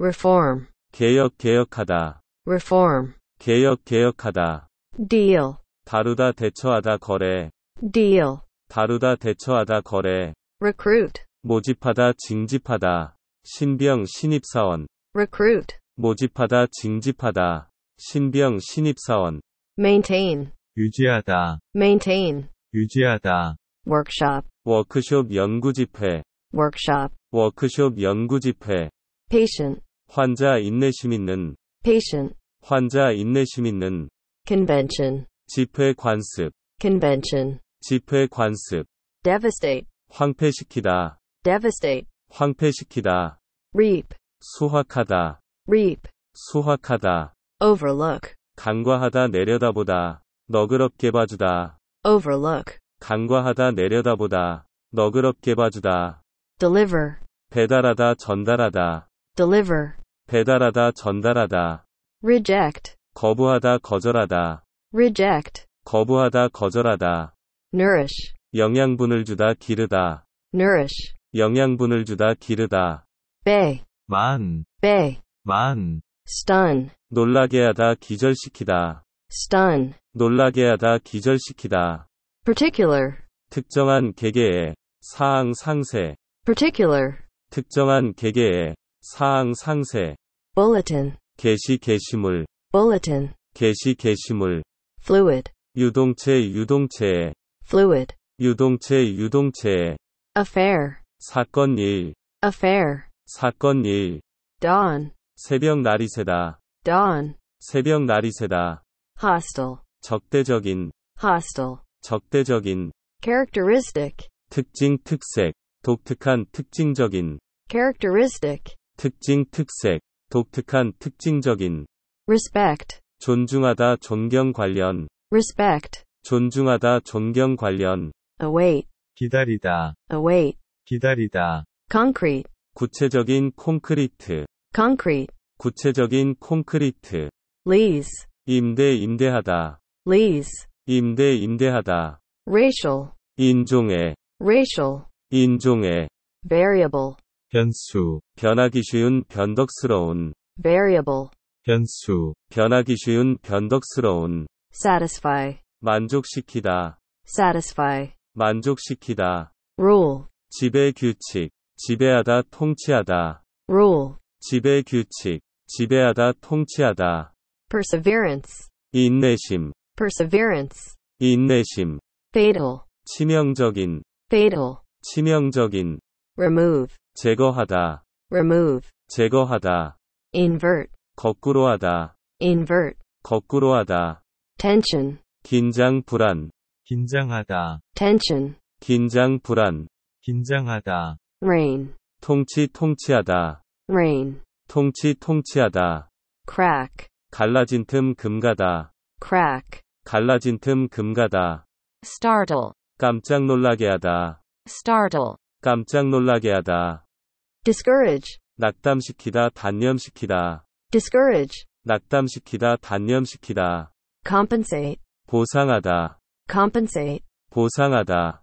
reform 개혁 개혁하다 reform 개혁 개혁하다 deal 다루다 대처하다 거래 deal 다루다 대처하다 거래 recruit 모집하다 징집하다 신병 신입사원 recruit 모집하다 징집하다 신병 신입사원 maintain 유지하다 maintain 유지하다 workshop 워크숍 연구 집회 workshop 워크숍 연구 집회 patient 환자 인내심 있는 patient 환자 인내심 있는 convention 집회 관습 convention 집회 관습 devastate 황폐시키다 devastate 황폐시키다 reap 수확하다 reap 수확하다 overlook 간과하다 내려다보다 너그럽게 봐주다 overlook 간과하다 내려다보다 너그럽게 봐주다 deliver 배달하다 전달하다 deliver. 배달하다, 전달하다. reject. 거부하다, 거절하다. reject. 거부하다, 거절하다. nourish. 영양분을 주다, 기르다. nourish. 영양분을 주다, 기르다. 배. 만. 배. 만. stun. 놀라게 하다, 기절시키다. stun. 놀라게 하다, 기절시키다. particular. 특정한 개개의 사항 상세. particular. 특정한 개개의 사항 상세 bulletin 게시 게시물 bulletin 게시 게시물 fluid 유동체 유동체에 fluid 유동체 유동체에 affair 사건 일 affair 사건 일 dawn 새벽 날이 새다 dawn 새벽 날이 새다 hostile 적대적인 hostile 적대적인 characteristic 특징 특색 독특한 특징적인 characteristic 특징 특색, 독특한 특징적인 respect 존중하다 존경 관련 respect 존중하다 존경 관련 await 기다리다 await 기다리다 concrete 구체적인 콘크리트 concrete 구체적인 콘크리트 lease 임대 임대하다 lease 임대 임대하다 racial 인종의 racial 인종의 variable 변수 변하기 쉬운 변덕스러운 variable 변수 변하기 쉬운 변덕스러운 satisfy 만족시키다 satisfy 만족시키다 rule 지배 규칙 지배하다 통치하다 rule 지배 규칙 지배하다 통치하다 perseverance 인내심 perseverance 인내심 fatal 치명적인 fatal 치명적인 remove 제거하다 remove 제거하다 invert 거꾸로 하다 invert 거꾸로 하다 tension 긴장 불안 긴장하다 tension 긴장 불안 긴장하다 rain 통치 통치하다 rain 통치 통치하다 crack 갈라진 틈 금가다 crack 갈라진 틈 금가다 startle 깜짝 놀라게 하다 startle 깜짝 놀라게 하다 discourage 낙담시키다 단념시키다 discourage 낙담시키다 단념시키다 compensate 보상하다 compensate 보상하다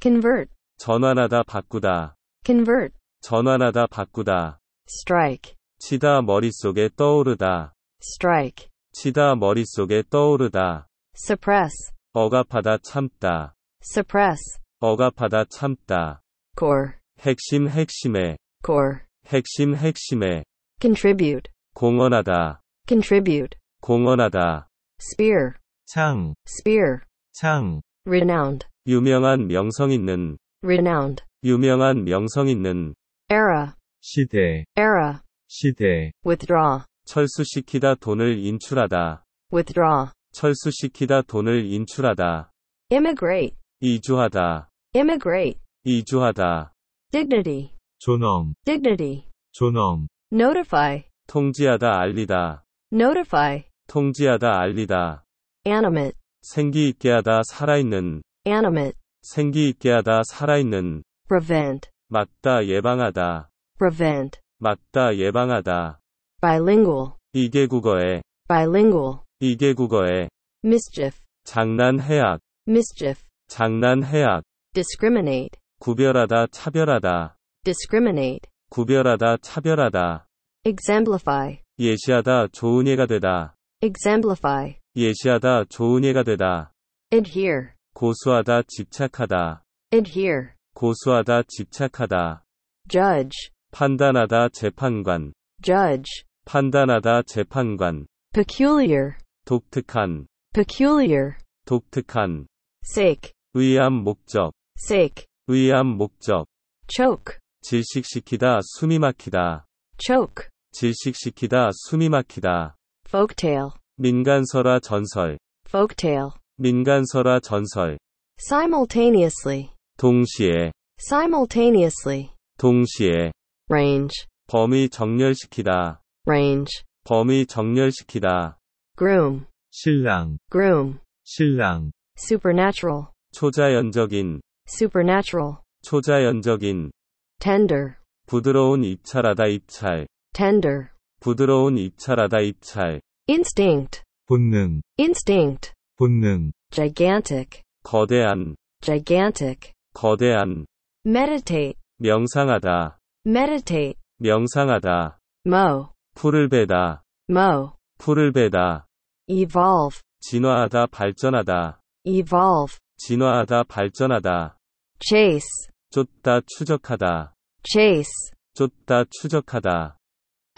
convert 전환하다 바꾸다 convert 전환하다 바꾸다 strike 치다 머릿속에 떠오르다 strike 치다 머릿속에 떠오르다 suppress 억압하다 참다 suppress 억압하다 참다 core 핵심 핵심에 core 핵심 핵심에 contribute 공헌하다 contribute 공헌하다 spear 창 spear 창 renowned 유명한 명성 있는 renowned 유명한 명성 있는 era 시대 era 시대 withdraw 철수시키다 돈을 인출하다 withdraw 철수시키다 돈을 인출하다 immigrate 이주하다 immigrate 이주하다 dignity, 존엄, dignity, 존엄, notify, 통지하다 알리다, notify, 통지하다 알리다, animate, 생기 있게 하다 살아있는, animate, 생기 있게 하다 살아있는, prevent, 막다 예방하다, prevent, 막다 예방하다, bilingual, 이게 국어에, bilingual, 이게 국어에, mischief, 장난해악, mischief, 장난해악, discriminate, 구별하다 차별하다 discriminate 구별하다 차별하다 exemplify 예시하다 좋은 예가 되다 exemplify 예시하다 좋은 예가 되다 adhere 고수하다 집착하다 adhere 고수하다 집착하다 judge 판단하다 재판관 judge 판단하다 재판관 peculiar 독특한 peculiar 독특한 sake 의한 목적 sake 의암 목적 choke 질식시키다 숨이 막히다 choke 질식시키다 숨이 막히다 folktale 민간설화 전설 folktale 민간설화 전설 simultaneously 동시에 simultaneously 동시에 range 범위 정렬시키다 range 범위 정렬시키다 groom 신랑 groom 신랑 supernatural 초자연적인 supernatural 초자연적인 tender 부드러운 입찰하다 입찰 tender 부드러운 입찰하다 입찰 instinct 본능 instinct 본능 gigantic 거대한 gigantic 거대한 meditate 명상하다 meditate 명상하다 mow 풀을 베다 mow 풀을 베다 evolve 진화하다 발전하다 evolve 진화하다 발전하다 chase 쫓다 추적하다 chase 쫓다 추적하다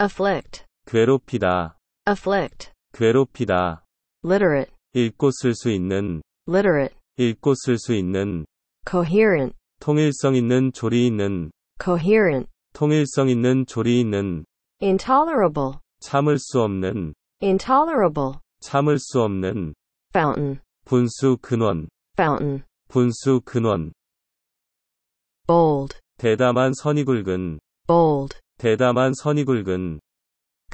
afflict 괴롭히다 afflict 괴롭히다 literate 읽고 쓸 수 있는 literate 읽고 쓸 수 있는 coherent 통일성 있는 조리 있는 coherent 통일성 있는 조리 있는 intolerable 참을 수 없는 intolerable 참을 수 없는 fountain 분수 근원 fountain 분수 근원 bold 대담한 선이 굵은 bold 대담한 선이 굵은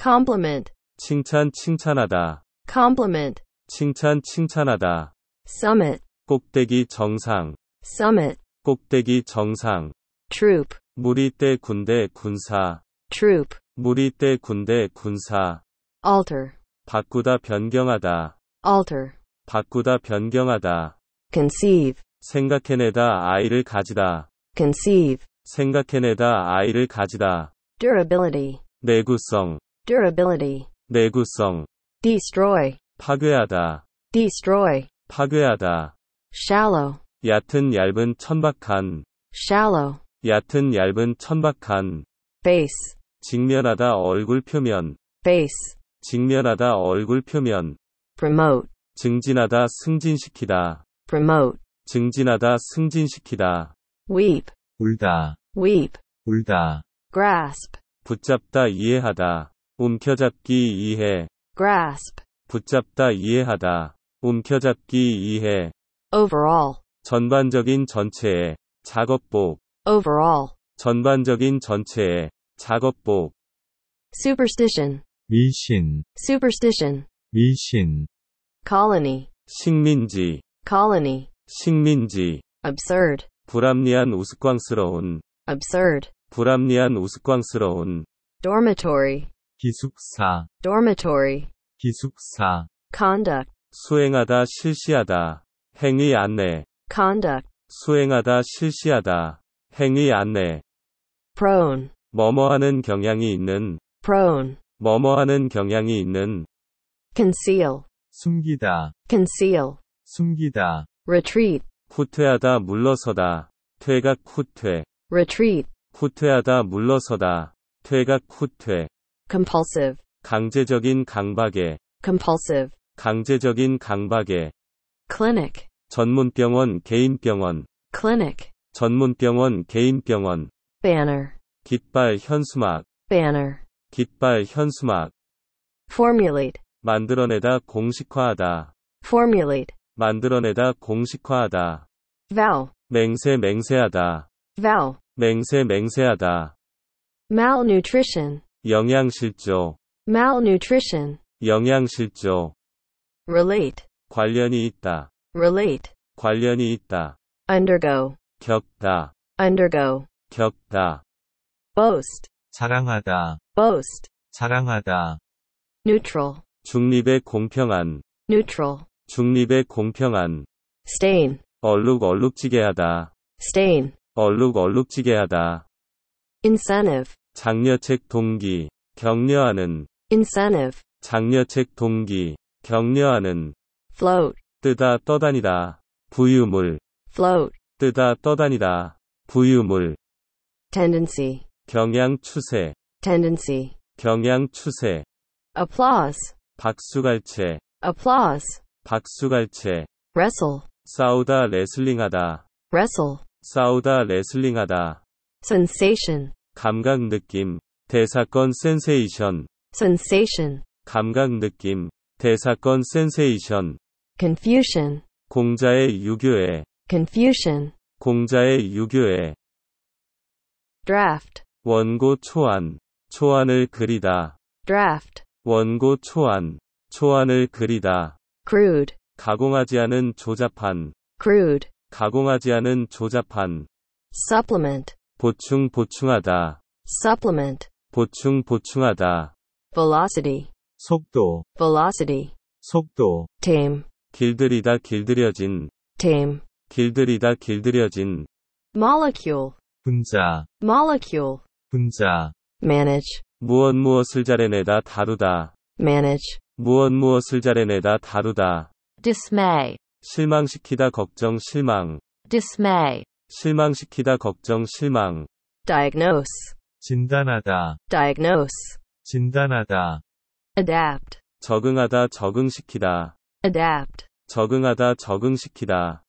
compliment 칭찬 칭찬하다 compliment 칭찬 칭찬하다 summit 꼭대기 정상 summit 꼭대기 정상 troop 무리대 군대 군사 troop 무리대 군대 군사 alter 바꾸다 변경하다 alter 바꾸다 변경하다 conceive, 생각해내다 아이를 가지다. conceive, 생각해내다 아이를 가지다. durability, 내구성, durability, 내구성, destroy, 파괴하다, destroy, 파괴하다. shallow, 얕은 얇은 천박한, shallow, 얕은 얇은 천박한, face, 직면하다 얼굴 표면, face, 직면하다 얼굴 표면, promote, 증진하다 승진시키다. promote 증진하다 승진시키다 weep 울다 weep 울다 grasp 붙잡다 이해하다 움켜잡기 이해 grasp 붙잡다 이해하다 움켜잡기 이해 overall 전반적인 전체의 작업복 overall 전반적인 전체의 작업복 superstition 미신 superstition 미신 colony 식민지 colony, 식민지, absurd, 불합리한 우스꽝스러운, absurd, 불합리한 우스꽝스러운, dormitory, 기숙사, dormitory, 기숙사, conduct, 수행하다 실시하다, 행위 안내, conduct, 수행하다 실시하다, 행위 안내, prone, 뭐뭐하는 경향이 있는, prone, 뭐뭐하는 경향이 있는, conceal, 숨기다, conceal, 숨기다. retreat. 후퇴하다 물러서다. 퇴각 후퇴. retreat. 후퇴하다 물러서다. 퇴각 후퇴. compulsive. 강제적인 강박에. compulsive. 강제적인 강박에. clinic. 전문병원 개인병원. clinic. 전문병원 개인병원. banner. 깃발 현수막. banner. 깃발 현수막. formulate. 만들어내다 공식화하다. formulate. 만들어내다 공식화하다. vow 맹세 맹세하다. vow 맹세 맹세하다. malnutrition 영양실조 malnutrition 영양실조 relate 관련이 있다. relate 관련이 있다. undergo 겪다. undergo 겪다. boast 자랑하다. boast 자랑하다. neutral 중립의 공평한 neutral 중립의 공평한 stain 얼룩 얼룩지게 하다 stain 얼룩 얼룩지게 하다 incentive 장려책 동기 격려하는 incentive 장려책 동기 격려하는 float 뜨다 떠다니다 부유물 float 뜨다 떠다니다 부유물 tendency 경향 추세 tendency 경향 추세 applause 박수갈채 applause 박수갈채 wrestle 싸우다 레슬링하다 wrestle 싸우다 레슬링하다 sensation 감각 느낌 대사건 센세이션 sensation 감각 느낌 대사건 센세이션 confusion 공자의 유교에 confusion 공자의 유교에 draft 원고 초안 초안을 그리다 draft 원고 초안 초안을 그리다 crude 가공하지 않은 조잡한 crude 가공하지 않은 조잡한 supplement 보충 보충하다 supplement 보충 보충하다 velocity 속도 velocity 속도 tame 길들이다 길들여진 tame 길들이다 길들여진 molecule 분자 molecule 분자 manage 무엇 무엇을 잘해내다 다루다 manage 무엇 무엇을 잘해내다 다루다. dismay. 실망시키다 걱정 실망. dismay. 실망시키다 걱정 실망. diagnose. 진단하다. diagnose. 진단하다. adapt. 적응하다 적응시키다. adapt. 적응하다 적응시키다.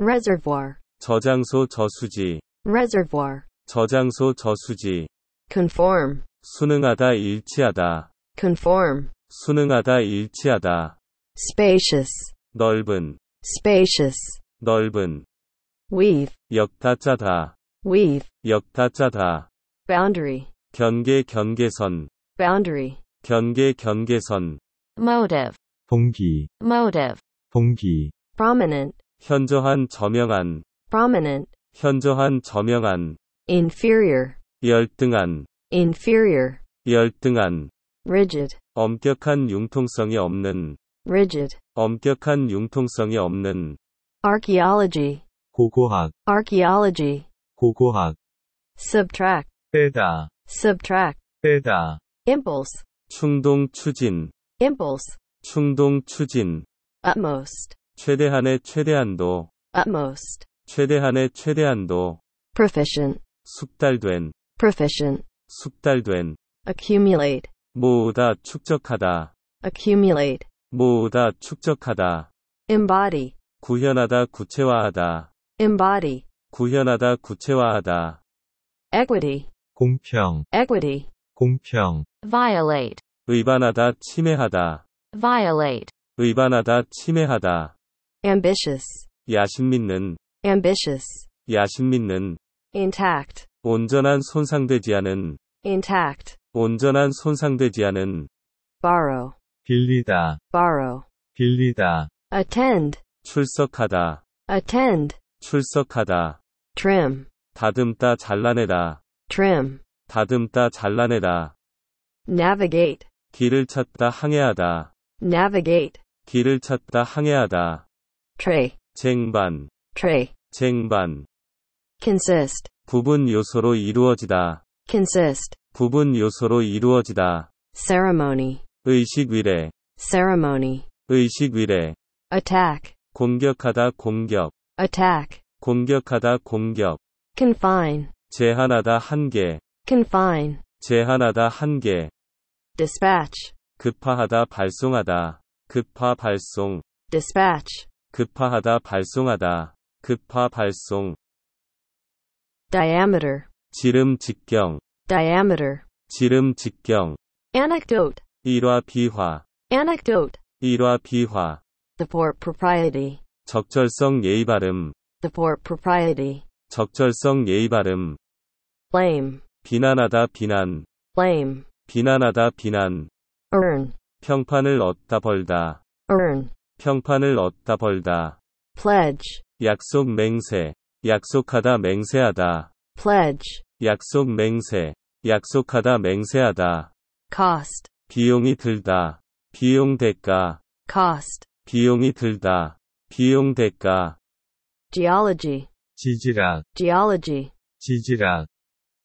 reservoir. 저장소 저수지. reservoir. 저장소 저수지. conform. 수능하다 일치하다. conform. 수능하다 일치하다 spacious 넓은 spacious 넓은 weave 역다 짜다 weave 역다 짜다 boundary 경계 경계선 boundary 경계 경계선 motive 동기 motive 동기 prominent 현저한 저명한 prominent 현저한 저명한 inferior 열등한 inferior 열등한 rigid 엄격한 융통성이 없는 rigid 엄격한 융통성이 없는 archaeology 고고학 archaeology 고고학 subtract 빼다 subtract 빼다 impulse 충동 추진 impulse 충동 추진 utmost 최대한의 최대한도 utmost 최대한의 최대한도 proficient 숙달된 proficient 숙달된 accumulate 모으다 축적하다 accumulate 모으다 축적하다 embody 구현하다 구체화하다 embody 구현하다 구체화하다 equity 공평 equity 공평 violate 위반하다 침해하다 violate 위반하다 침해하다 ambitious 야심 믿는 ambitious 야심 믿는 intact 온전한 손상되지 않은 intact 온전한 손상되지 않은 borrow 빌리다 borrow 빌리다 attend 출석하다 attend 출석하다 trim 다듬다 잘라내다 trim 다듬다 잘라내다 navigate 길을 찾다 항해하다 navigate 길을 찾다 항해하다 tray 쟁반 tray 쟁반 consist 부분 요소로 이루어지다 consist 부분 요소로 이루어지다 ceremony 의식 위례 ceremony 의식 위례 attack 공격하다 공격 attack 공격하다 공격 confine 제한하다 한계 confine 제한하다 한계 dispatch 급파하다 발송하다 급파 발송 dispatch 급파하다 발송하다 급파 발송 diameter 지름 직경 diameter 지름 직경 anecdote 일화 비화 anecdote 일화 비화 support propriety 적절성 예의 발음 support propriety 적절성 예의 발음 blame 비난하다 비난 blame 비난하다 비난 earn 평판을 얻다 벌다 earn 평판을 얻다 벌다 pledge 약속 맹세 약속하다 맹세하다 pledge 약속 맹세 약속하다 맹세하다 cost 비용이 들다 비용 대가 cost 비용이 들다 비용 대가 geology 지질학 geology 지질학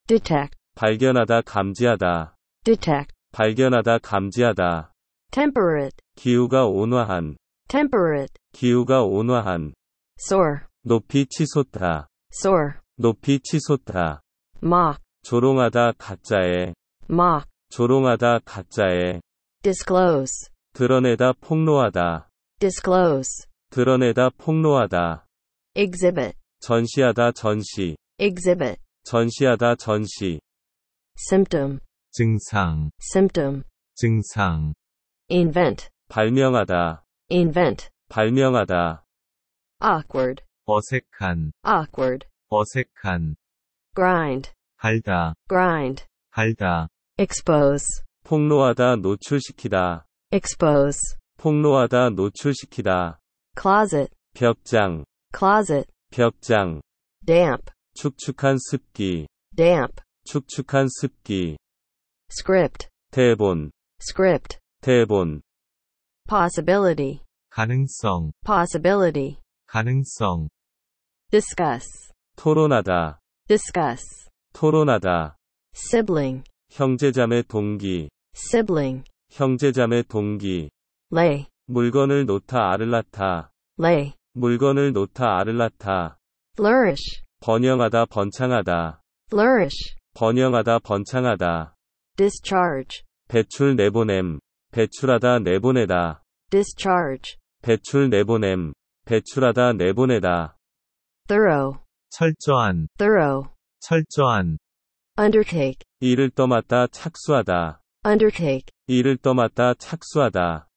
detect 발견하다 감지하다 detect 발견하다 감지하다 temperate 기후가 온화한 temperate 기후가 온화한 soar 높이 치솟다 soar 높이 치솟다. mock, 조롱하다 가짜에. mock, 조롱하다 가짜에. disclose, 드러내다 폭로하다. disclose, 드러내다 폭로하다. exhibit, 전시하다 전시. exhibit, 전시하다 전시. symptom, 증상, symptom, 증상, invent, 발명하다. invent, 발명하다. awkward, 어색한, awkward, 어색한 grind 갈다 grind 갈다 expose 폭로하다 노출시키다 expose 폭로하다 노출시키다 closet 벽장 closet 벽장 damp 축축한 습기 damp 축축한 습기 script 대본 script 대본 possibility 가능성 possibility 가능성 discuss 토론하다. discuss. 토론하다. sibling. 형제자매 동기. sibling. 형제자매 동기. lay. 물건을 놓다 아를 낳다. lay. 물건을 놓다 아를 낳다. flourish. 번영하다 번창하다. flourish. 번영하다 번창하다. discharge. 배출 내보냄. 배출하다 내보내다. discharge. 배출 내보냄. 배출하다 내보내다. thorough. 철저한 thorough 철저한 undertake 일을 떠맡다 착수하다 undertake 일을 떠맡다 착수하다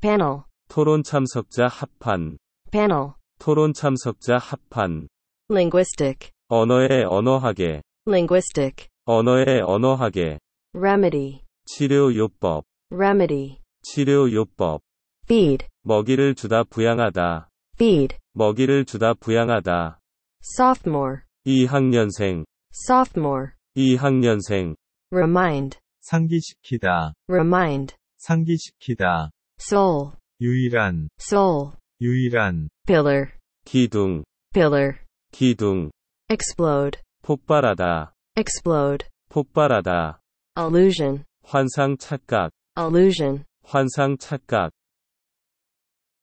panel 토론 참석자 합판 panel 토론 참석자 합판 linguistic 언어의 언어학에 linguistic 언어의 언어학에 remedy 치료 요법 remedy 치료 요법 feed 먹이를 주다 부양하다 feed 먹이를 주다 부양하다 sophomore 2학년생 2학년생 remind 상기시키다 remind 상기시키다 soul 유일한 soul 유일한 pillar 기둥 pillar 기둥 explode 폭발하다 explode 폭발하다 illusion 환상 착각 illusion 환상 착각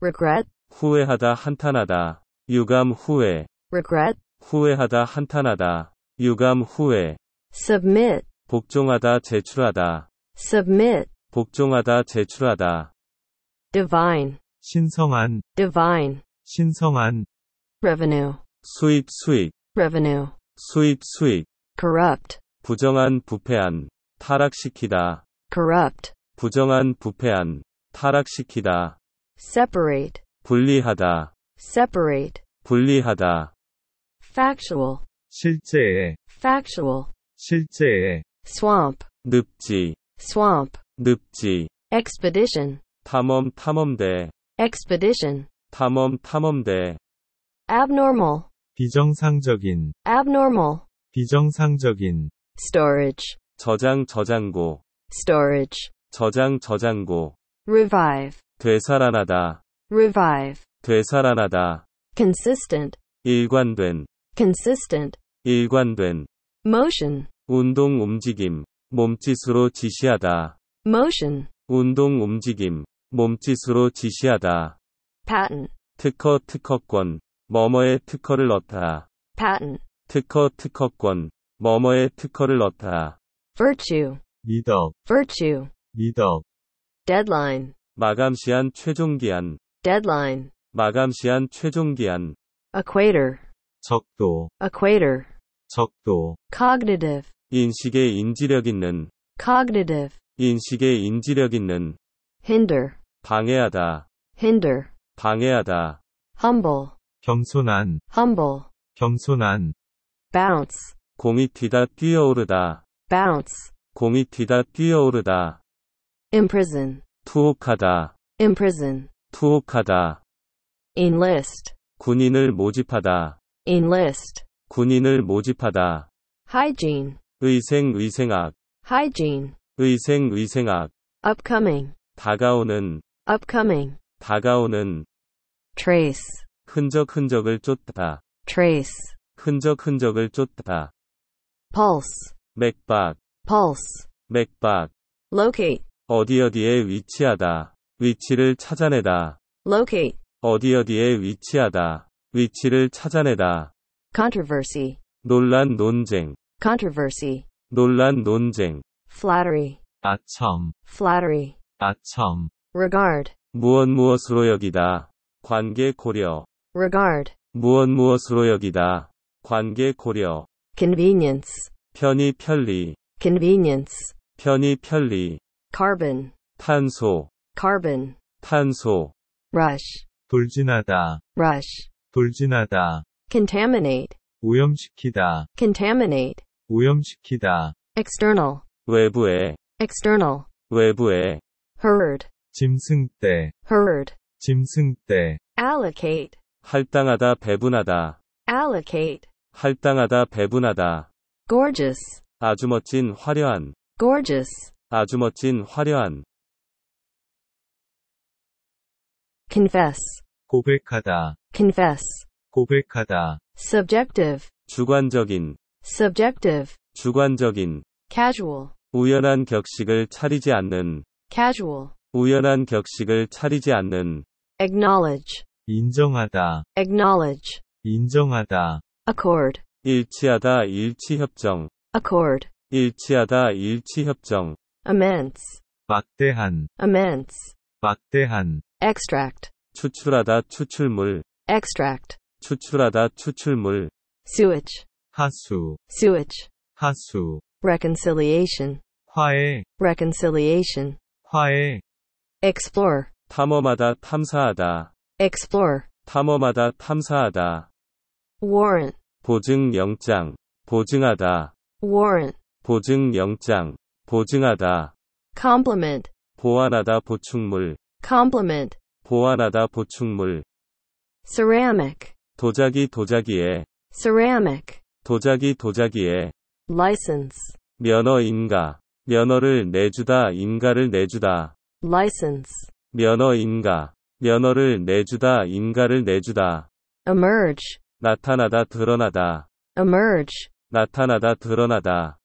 regret 후회하다 한탄하다 유감 후회 regret, 후회하다 한탄하다, 유감 후회, submit, 복종하다 제출하다, submit, 복종하다 제출하다, divine, 신성한, divine, 신성한, revenue, 수입 수익, revenue, 수입 수익, corrupt, 부정한 부패한, 타락시키다, corrupt, 부정한 부패한, 타락시키다, separate, 분리하다, separate, 분리하다, factual, 실제에, factual, 실제에, swamp, 늪지, swamp, 늪지, expedition, 탐험 탐험대, expedition, 탐험 탐험대, abnormal, 비정상적인, abnormal, 비정상적인, storage, 저장 저장고, storage, 저장 저장고, revive, 되살아나다, revive, 되살아나다, consistent, 일관된, consistent 일관된 motion 운동 움직임 몸짓으로 지시하다 motion 운동 움직임 몸짓으로 지시하다 patent 특허 특허권 머머의 특허를 얻다 patent 특허 특허권 머머의 특허를 얻다 virtue 미덕 virtue 미덕 deadline 마감 시한 최종 기한 deadline 마감 시한 최종 기한 equator 적도 equator 적도 cognitive 인식의 인지력 있는 cognitive 인식의 인지력 있는 hinder 방해하다 hinder 방해하다 humble 겸손한 humble 겸손한 bounce 공이 튀다 뛰어오르다 bounce 공이 튀다 뛰어오르다 imprison 투옥하다 imprison 투옥하다 enlist 군인을 모집하다 enlist 군인을 모집하다 hygiene 의생 위생학 hygiene 의생 의생학 upcoming 다가오는 upcoming 다가오는 trace 흔적 흔적을 쫓다 trace 흔적 흔적을 쫓다 pulse 맥박 pulse 맥박 locate 어디 어디에 위치하다 위치를 찾아내다 locate 어디 어디에 위치하다 위치를 찾아내다. controversy, 논란 논쟁. controversy, 논란 논쟁. flattery, 아첨, flattery, 아첨. regard, 무엇 무엇으로 여기다. 관계 고려. regard, 무엇 무엇으로 여기다. 관계 고려. convenience, 편의 편리. convenience, 편의 편리. carbon, 탄소. carbon, 탄소. rush, 돌진하다, rush, 돌진하다 contaminate 오염시키다 contaminate 오염시키다 external 외부에 external 외부에 herd 짐승떼 herd 짐승떼 allocate 할당하다 배분하다 allocate 할당하다 배분하다 gorgeous 아주 멋진 화려한 gorgeous 아주 멋진 화려한 confess 고백하다. confess. 고백하다. subjective. 주관적인. subjective. 주관적인. casual. 우연한 격식을 차리지 않는. casual. 우연한 격식을 차리지 않는. acknowledge. 인정하다. acknowledge. 인정하다. accord. 일치하다 일치협정. accord. 일치하다 일치협정. immense. 막대한. immense. 막대한. extract. 추출하다 추출물 extract 추출하다 추출물 sewage 하수 sewage 하수 reconciliation 화해 reconciliation 화해 explore 탐험하다 탐사하다 explore 탐험하다 탐사하다 warrant 보증 영장 보증하다 warrant 보증 영장 보증하다 complement 보완하다 보충물 complement 보완하다 보충물 ceramic 도자기 도자기에 ceramic 도자기 도자기에 license 면허 인가 면허를 내주다 인가를 내주다 license 면허 인가 면허를 내주다 인가를 내주다 emerge 나타나다 드러나다 emerge 나타나다 드러나다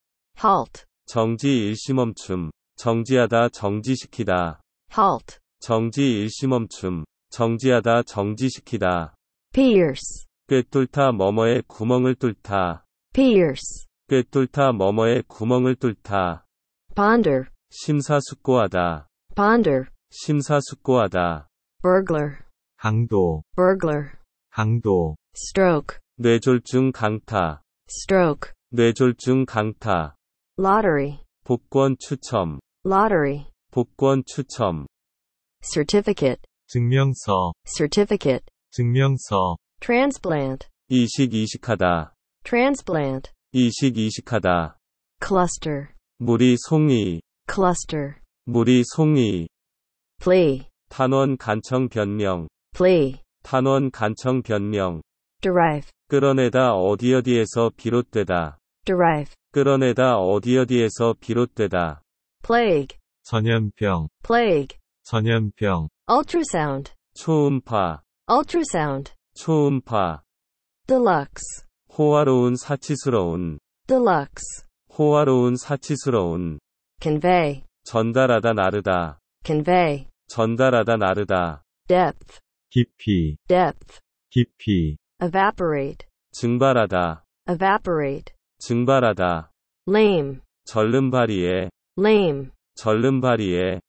halt 정지 일시 멈춤 정지하다 정지시키다 halt 정지 일시 멈춤, 정지하다 정지시키다. pierce 꿰뚫다 머머의 구멍을 뚫다. pierce 꿰뚫다 머머의 구멍을 뚫다. ponder 심사숙고하다. ponder 심사숙고하다. burglar 강도 burglar 강도 stroke 뇌졸중 강타 stroke 뇌졸중 강타 lottery 복권 추첨 lottery 복권 추첨 certificate 증명서 certificate 증명서 transplant 이식 이식하다 transplant 이식 이식하다 cluster 무리 송이 cluster 무리 송이 plea 탄원 간청 변명 plea 탄원 간청 변명 derive 끌어내다 어디 어디에서 비롯되다 derive 끌어내다 어디 어디에서 비롯되다 plague 전염병 plague 전염병 ultrasound 초음파 ultrasound 초음파 deluxe 호화로운 사치스러운 deluxe 호화로운 사치스러운 convey 전달하다 나르다 convey 전달하다 나르다 depth 깊이 depth 깊이 evaporate 증발하다 evaporate 증발하다 lame 절름발이에 lame 절름발이에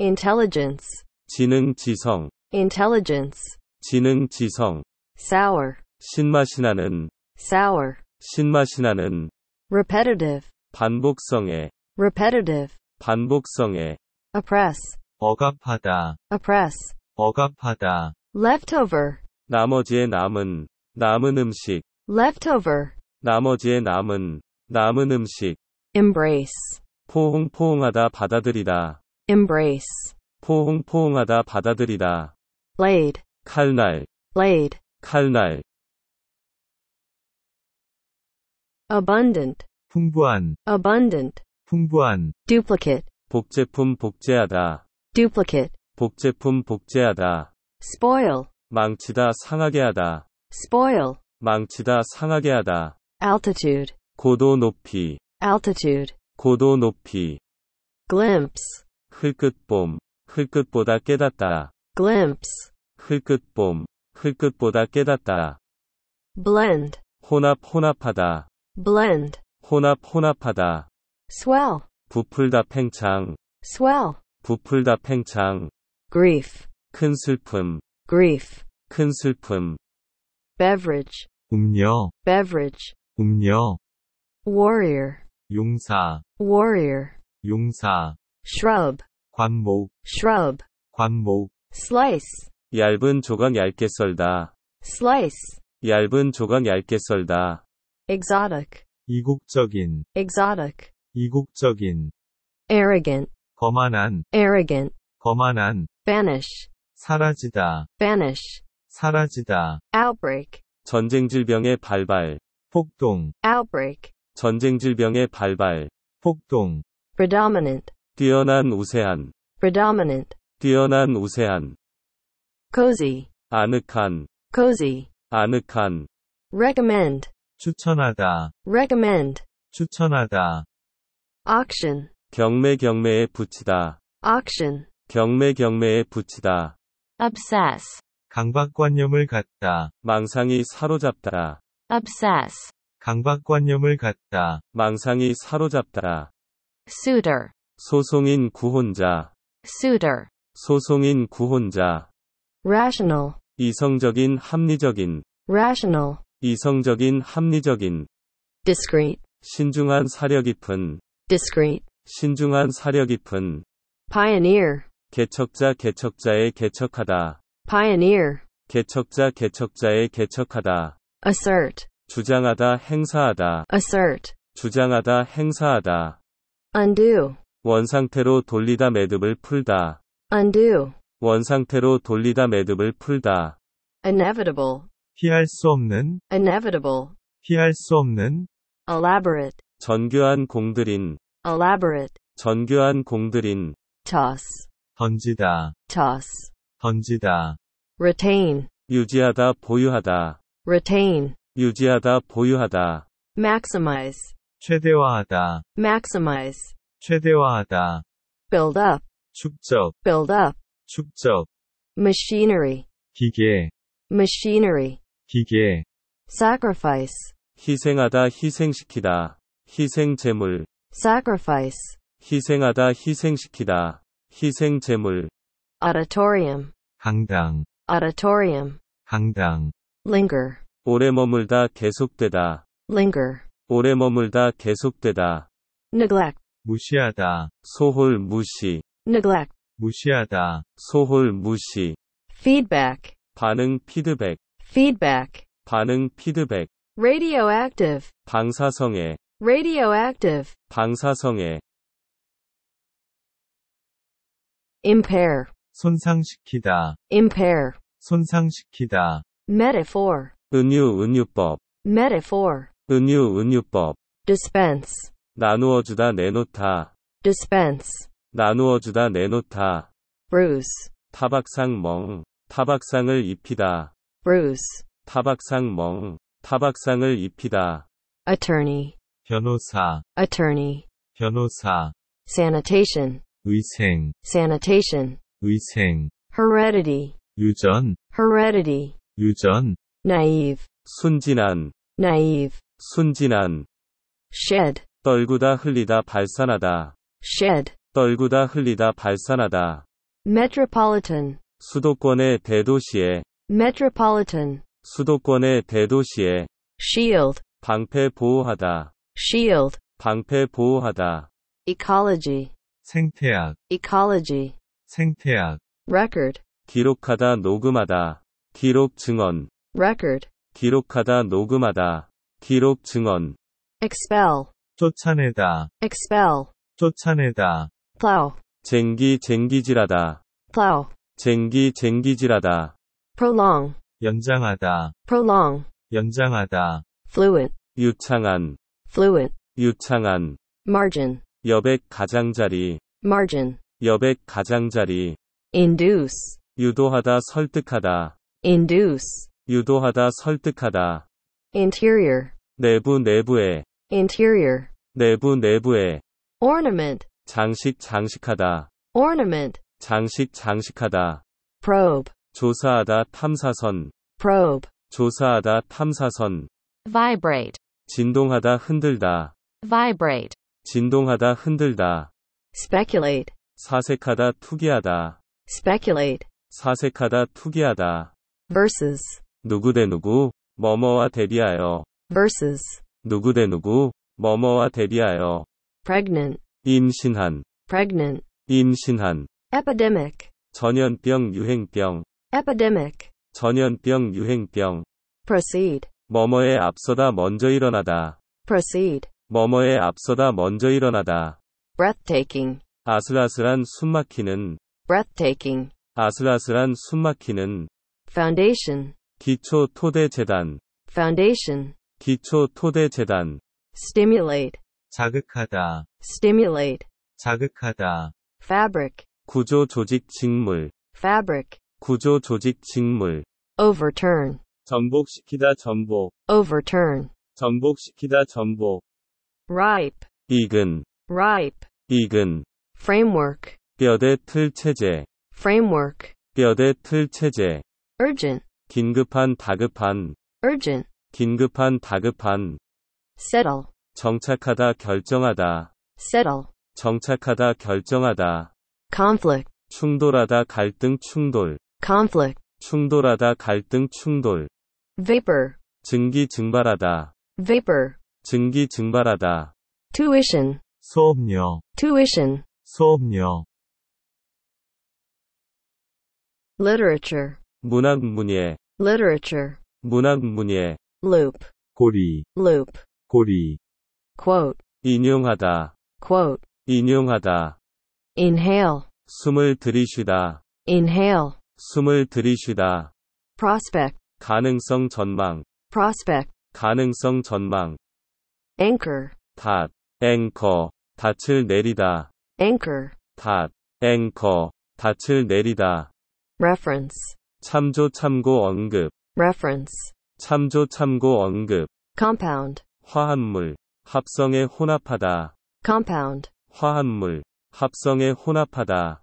intelligence 지능 지성 intelligence 지능 지성 sour 신맛이 나는 sour 신맛이 나는 repetitive 반복성의 repetitive 반복성의 oppress 억압하다 oppress 억압하다 leftover 나머지의 남은 남은 음식 leftover 나머지의 남은 남은 음식 embrace 포옹 포옹하다 받아들이다 embrace 포옹 포옹하다 받아들이다 blade 칼날 blade 칼날 abundant 풍부한 abundant 풍부한 duplicate 복제품 복제하다 duplicate 복제품 복제하다 spoil 망치다 상하게 하다 spoil 망치다 상하게 하다 altitude 고도 높이 altitude 고도 높이 glimpse 흘끗봄, 흘끗보다 깨닫다. glimpse, 흘끗봄, 흘끗보다 깨닫다. blend, 혼합 혼합하다. blend, 혼합 혼합하다. swell, 부풀다 팽창, swell, 부풀다 팽창. grief, 큰 슬픔, grief, 큰 슬픔. beverage, 음료, beverage, 음료. warrior, 용사, warrior, 용사. shrub, 관모 shrub 관모 slice 얇은 조각 얇게 썰다 slice 얇은 조각 얇게 썰다 exotic 이국적인 exotic 이국적인 arrogant 거만한 arrogant 거만한 vanish 사라지다 vanish 사라지다 outbreak 전쟁 질병의 발발 폭동 outbreak 전쟁 질병의 발발 폭동 predominant 뛰어난 우세한 predominant 뛰어난 우세한 cozy 아늑한 cozy 아늑한 recommend 추천하다 recommend 추천하다 auction 경매 경매에 붙이다 auction 경매 경매에 붙이다 obsess 강박관념을 갖다 망상이 사로잡다 obsess 강박관념을 갖다 망상이 사로잡다 suitor 소송인 구혼자 suitor 소송인 구혼자 rational 이성적인 합리적인 rational 이성적인 합리적인 discreet 신중한 사려 깊은 discreet 신중한 사려 깊은 pioneer 개척자 개척자의 개척하다 pioneer 개척자 개척자의 개척하다 assert 주장하다 행사하다 assert 주장하다 행사하다 undo 원상태로 돌리다 매듭을 풀다. undo, 원상태로 돌리다 매듭을 풀다. inevitable, 피할 수 없는, inevitable, 피할 수 없는, elaborate, 정교한 공들인, elaborate, 정교한 공들인, toss, 던지다, toss, 던지다, retain, 유지하다 보유하다. retain, 유지하다 보유하다. maximize, 최대화하다, maximize, 최대화하다. build up, 축적, build up. 축적, machinery, 기계, machinery. 기계, sacrifice, 희생하다 희생시키다. 희생 재물. sacrifice. 희생하다 희생시키다. 희생 재물. auditorium, 강당, auditorium. 강당, linger, 오래 머물다 계속되다. linger, 오래 머물다 계속되다. neglect. 무시하다, 소홀 무시. neglect, 무시하다, 소홀 무시. feedback, 반응 피드백, feedback, 반응 피드백, radioactive, 방사성에, radioactive, 방사성에, impair, 손상시키다, impair, 손상시키다, metaphor, 은유 은유법, metaphor, 은유 은유법, dispense, 나누어 주다 내놓다. dispense. 나누어 주다 내놓다. bruise. 타박상 멍. 타박상을 입히다. bruise. 타박상 멍. 타박상을 입히다. attorney. 변호사. attorney. 변호사. sanitation. 위생. sanitation. 위생. heredity. 유전. heredity. 유전. naive. 순진한. naive. 순진한. shed. 떨구다 흘리다 발산하다 shed 떨구다 흘리다 발산하다 metropolitan 수도권의 대도시에 metropolitan 수도권의 대도시에 shield 방패 보호하다 shield 방패 보호하다 ecology 생태학 ecology 생태학 record 기록하다 녹음하다 기록 증언 record 기록하다 녹음하다 기록 증언 expel 쫓아내다 expel 쫓아내다 plow 쟁기 쟁기질하다 plow 쟁기 쟁기질하다 prolong 연장하다 prolong 연장하다 fluent 유창한 fluent 유창한 margin 여백 가장자리 margin 여백 가장자리 induce 유도하다 설득하다 induce 유도하다 설득하다 interior 내부 내부에 interior 내부 내부에 ornament 장식 장식하다 ornament 장식 장식하다 probe 조사하다 탐사선 probe 조사하다 탐사선 vibrate 진동하다 흔들다 vibrate 진동하다 흔들다 speculate 사색하다 투기하다 speculate 사색하다 투기하다 versus 누구 대 누구 뭐뭐와 대비하여 versus 누구 대 누구 뭐뭐와 대비하여 pregnant 임신한 pregnant 임신한 epidemic 전염병 유행병 epidemic 전염병 유행병 proceed 뭐뭐에 앞서다 먼저 일어나다 proceed 뭐뭐에 앞서다 먼저 일어나다 breathtaking 아슬아슬한 숨막히는 breathtaking 아슬아슬한 숨막히는 foundation 기초 토대 재단 foundation 기초 토대 재단 stimulate, 자극하다, stimulate, 자극하다. fabric, 구조 조직 직물, fabric, 구조 조직 직물. overturn, 전복시키다 전복, overturn, 전복시키다 전복. ripe, 익은, ripe, 익은. framework, 뼈대 틀 체제, framework, 뼈대 틀 체제. urgent, 긴급한 다급한, urgent, 긴급한 다급한. settle 정착하다 결정하다 settle 정착하다 결정하다 conflict 충돌하다 갈등 충돌 conflict 충돌하다 갈등 충돌 vapor 증기 증발하다 vapor 증기 증발하다 tuition 수업료 tuition 수업료 literature 문학 문예 literature 문학 문예 loop 고리 loop 고리 quote 인용하다 quote 인용하다 inhale 숨을 들이쉬다 inhale 숨을 들이쉬다 prospect 가능성 전망 prospect 가능성 전망 anchor 닷 앵커 닻을 내리다 anchor 닷 앵커 닻을 내리다 reference 참조 참고 언급 reference 참조 참고 언급 compound 화합물, 합성에 혼합하다. compound, 화합물, 합성에 혼합하다.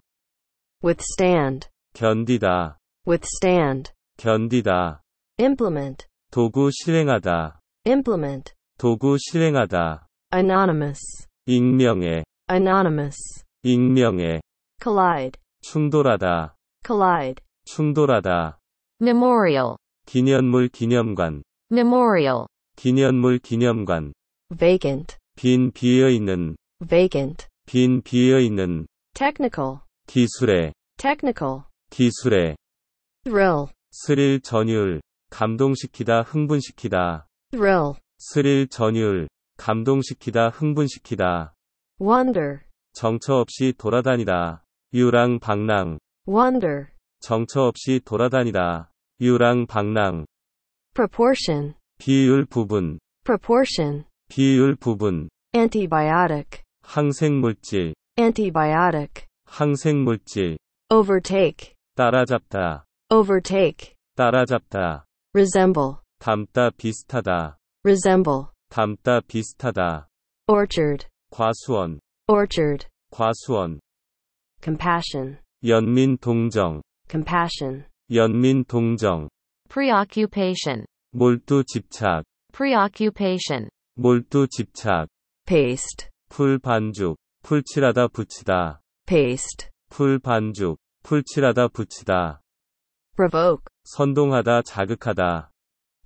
withstand, 견디다, withstand, 견디다. implement, 도구 실행하다, implement, 도구 실행하다. anonymous, 익명의, anonymous, 익명의, collide, 충돌하다, collide, 충돌하다. memorial, 기념물 기념관, memorial, 기념물 기념관 vacant 빈 비어 있는 vacant 빈 비어 있는 technical 기술의 technical 기술의 thrill 스릴 전율 감동시키다 흥분시키다 thrill 스릴 전율 감동시키다 흥분시키다 wonder 정처 없이 돌아다니다 유랑방랑 wonder 정처 없이 돌아다니다 유랑방랑 proportion 비율 부분 proportion 비율 부분 antibiotic 항생물질 antibiotic 항생물질 overtake 따라잡다 overtake 따라잡다 resemble 닮다 비슷하다 resemble 닮다 비슷하다 orchard 과수원 orchard 과수원 compassion 연민 동정 compassion 연민 동정 preoccupation 몰두 집착 preoccupation 몰두 집착 paste 풀 반죽 풀칠하다 붙이다 paste 풀 반죽 풀칠하다 붙이다 provoke 선동하다 자극하다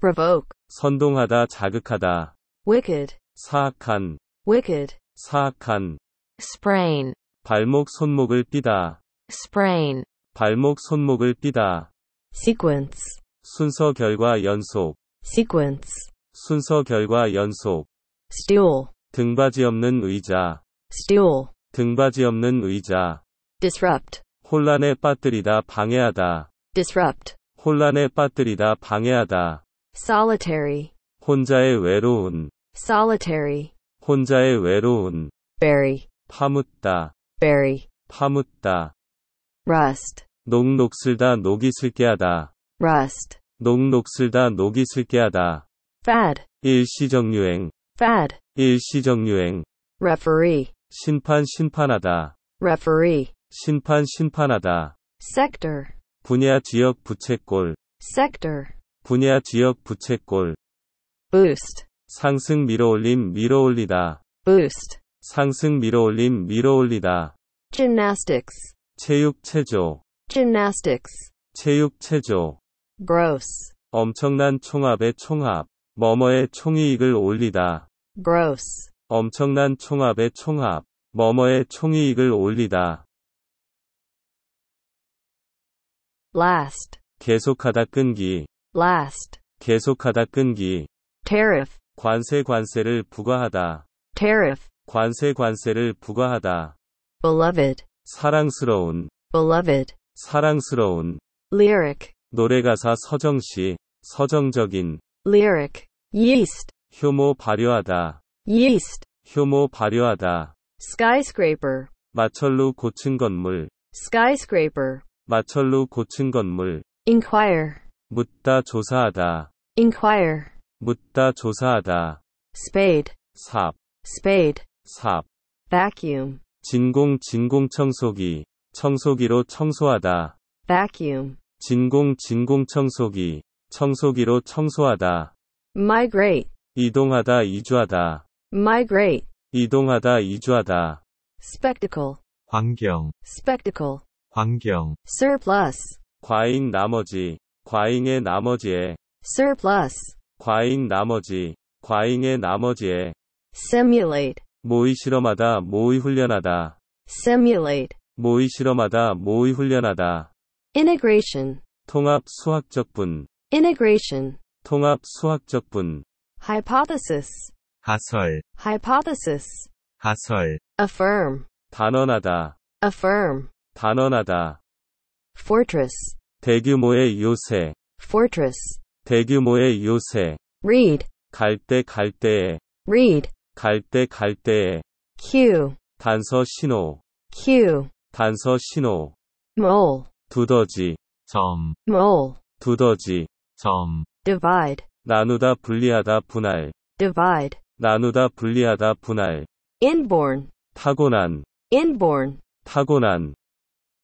provoke 선동하다 자극하다 wicked 사악한 wicked 사악한 sprain 발목 손목을 삐다 sprain 발목 손목을 삐다 sequence 순서 결과 연속 sequence 순서 결과 연속 stool 등받이 없는 의자 stool 등받이 없는 의자 disrupt 혼란에 빠뜨리다 방해하다 disrupt 혼란에 빠뜨리다 방해하다 solitary 혼자의 외로운 solitary 혼자의 외로운 bury 파묻다 bury 파묻다 rust 녹 녹슬다 녹이 슬게 하다 rust. 녹록슬다 녹이슬게 하다. fad. 일시정류행 fad. 일시정류행 referee. 심판 심판하다. referee. 심판 심판하다. sector. 분야 지역 부채꼴. sector. 분야 지역 부채꼴. boost. 상승 밀어올림 밀어올리다. boost. 상승 밀어올림 밀어올리다. gymnastics. 체육 체조. gymnastics. 체육 체조. gross 엄청난 총합의 총합 머머의 총이익을 올리다 gross 엄청난 총합의 총합 머머의 총이익을 올리다 last 계속하다 끈기 last 계속하다 끈기 tariff 관세 관세를 부과하다 tariff 관세 관세를 부과하다 beloved 사랑스러운 beloved 사랑스러운 lyric 노래가사 서정시, 서정적인 lyric, yeast, 효모 발효하다, yeast, 효모 발효하다, skyscraper, 마철로 고층 건물, skyscraper, 마철로 고층 건물, inquire, 묻다 조사하다, inquire, 묻다 조사하다, spade, 삽, spade, 삽, vacuum, 진공 진공 청소기, 청소기로 청소하다, vacuum, 진공 진공 청소기 청소기로 청소하다 migrate 이동하다 이주하다 migrate 이동하다 이주하다 spectacle 광경 spectacle 광경 surplus 과잉 나머지 과잉의 나머지에 surplus 과잉 나머지 과잉의 나머지에 simulate 모의 실험하다 모의 훈련하다 simulate 모의 실험하다 모의 훈련하다 integration 통합 수학적분 integration 통합 수학적분 hypothesis 가설 hypothesis 가설 affirm 단언하다 affirm 단언하다 fortress 대규모의 요새 fortress 대규모의 요새 read 갈대 갈대에 read 갈대 갈대에 q 단서 신호 q 단서 신호 mole 두더지 점 mole 두더지 점 divide 나누다 분리하다 분할 divide 나누다 분리하다 분할 inborn 타고난 inborn 타고난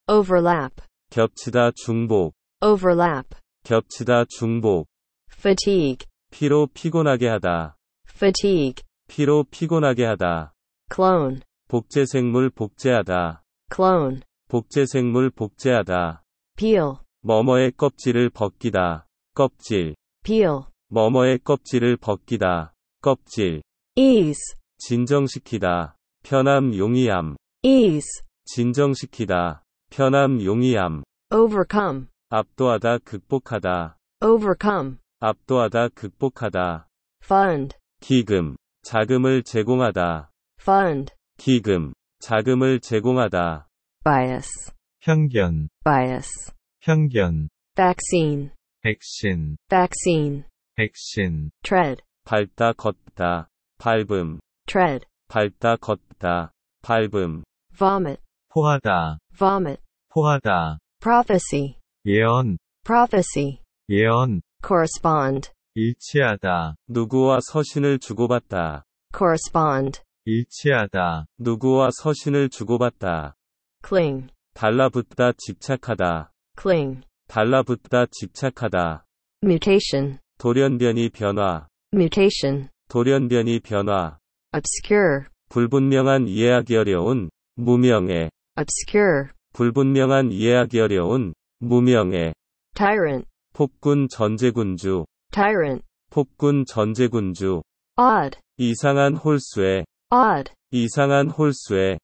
overlap 겹치다 중복 overlap 겹치다 중복 fatigue 피로 피곤하게 하다 fatigue 피로 피곤하게 하다 clone 복제생물 복제하다 clone 복제생물 복제하다. peel. 뭐뭐의 껍질을 벗기다. 껍질. peel. 뭐뭐의 껍질을 벗기다. 껍질. ease. 진정시키다. 편함 용이함. ease. 진정시키다. 편함 용이함. overcome. 압도하다 극복하다. overcome. 압도하다 극복하다. fund. 기금. 자금을 제공하다. fund. 기금. 자금을 제공하다. bias, 편견, bias, 편견, vaccine, 백신, vaccine, 백신, tread, 밟다 걷다, 밟음, tread, 밟다 걷다, 밟음, vomit, 포하다, vomit, 포하다, prophecy, 예언, prophecy, 예언, correspond, 일치하다, 누구와 서신을 주고받다, correspond, 일치하다, 누구와 서신을 주고받다, cling 달라붙다 집착하다 cling 달라붙다 집착하다 mutation 돌연변이 변화 mutation 돌연변이 변화 obscure 불분명한 이해하기 어려운 무명의 obscure 불분명한 이해하기 어려운 무명의 tyrant 폭군 전제군주 tyrant 폭군 전제군주 odd 이상한 홀수의 odd 이상한 홀수의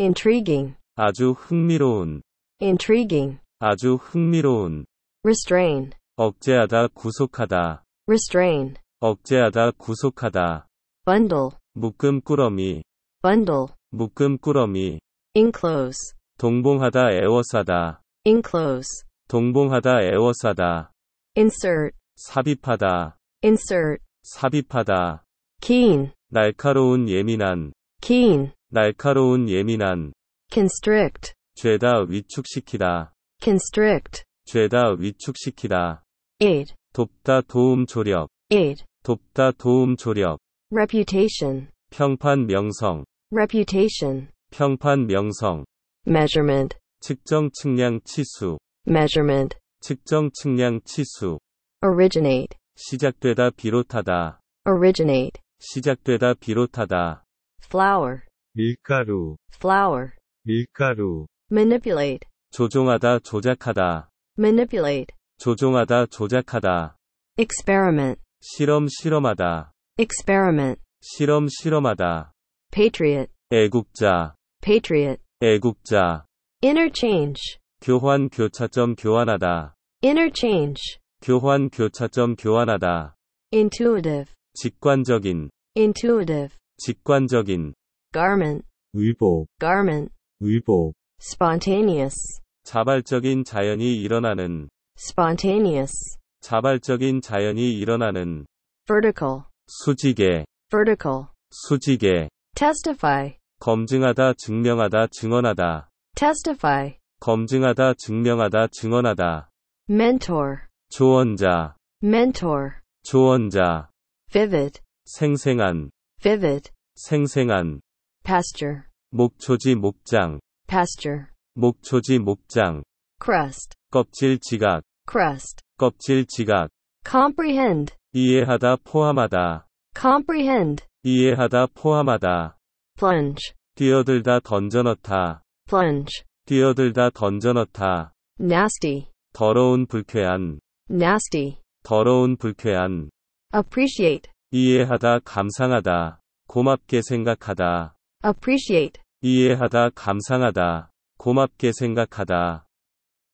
intriguing, 아주 흥미로운, intriguing, 아주 흥미로운, restrain, 억제하다 구속하다, restrain, 억제하다 구속하다, bundle, 묶음 꾸러미, bundle, 묶음 꾸러미, enclose, 동봉하다 애워싸다, enclose, 동봉하다 애워싸다, insert, 삽입하다, insert, 삽입하다, keen, 날카로운 예민한, keen, 날카로운 예민한, constrict, 죄다 위축시키다, constrict, 죄다 위축시키다. aid, 돕다 도움 조력, aid, 돕다 도움 조력. reputation, 평판 명성, reputation, 평판 명성. measurement, 측정 측량 치수, measurement, 측정 측량 치수. originate, 시작되다 비롯하다, originate, 시작되다 비롯하다. flour, 밀가루, flour, 밀가루, manipulate, 조종하다, 조작하다, manipulate, 조종하다, 조작하다, experiment, 실험, 실험하다, experiment, 실험, 실험하다, patriot, 애국자, patriot, 애국자, interchange, 교환, 교차점, 교환하다, interchange, 교환, 교차점, 교환하다, intuitive, 직관적인, intuitive, 직관적인 garment 의복 garment 의복 spontaneous 자발적인 자연이 일어나는 spontaneous 자발적인 자연이 일어나는 vertical 수직의 vertical 수직의 testify 검증하다 증명하다 증언하다 testify 검증하다 증명하다 증언하다 mentor 조언자 mentor 조언자 vivid 생생한 vivid 생생한 pasture 목초지 목장 pasture 목초지 목장 crust 껍질 지각 crust 껍질 지각 comprehend 이해하다 포함하다 comprehend 이해하다 포함하다 plunge 뛰어들다 던져넣다 plunge 뛰어들다 던져넣다 nasty 더러운 불쾌한 nasty 더러운 불쾌한 appreciate 이해하다 감상하다 고맙게 생각하다 appreciate 이해하다 감상하다 고맙게 생각하다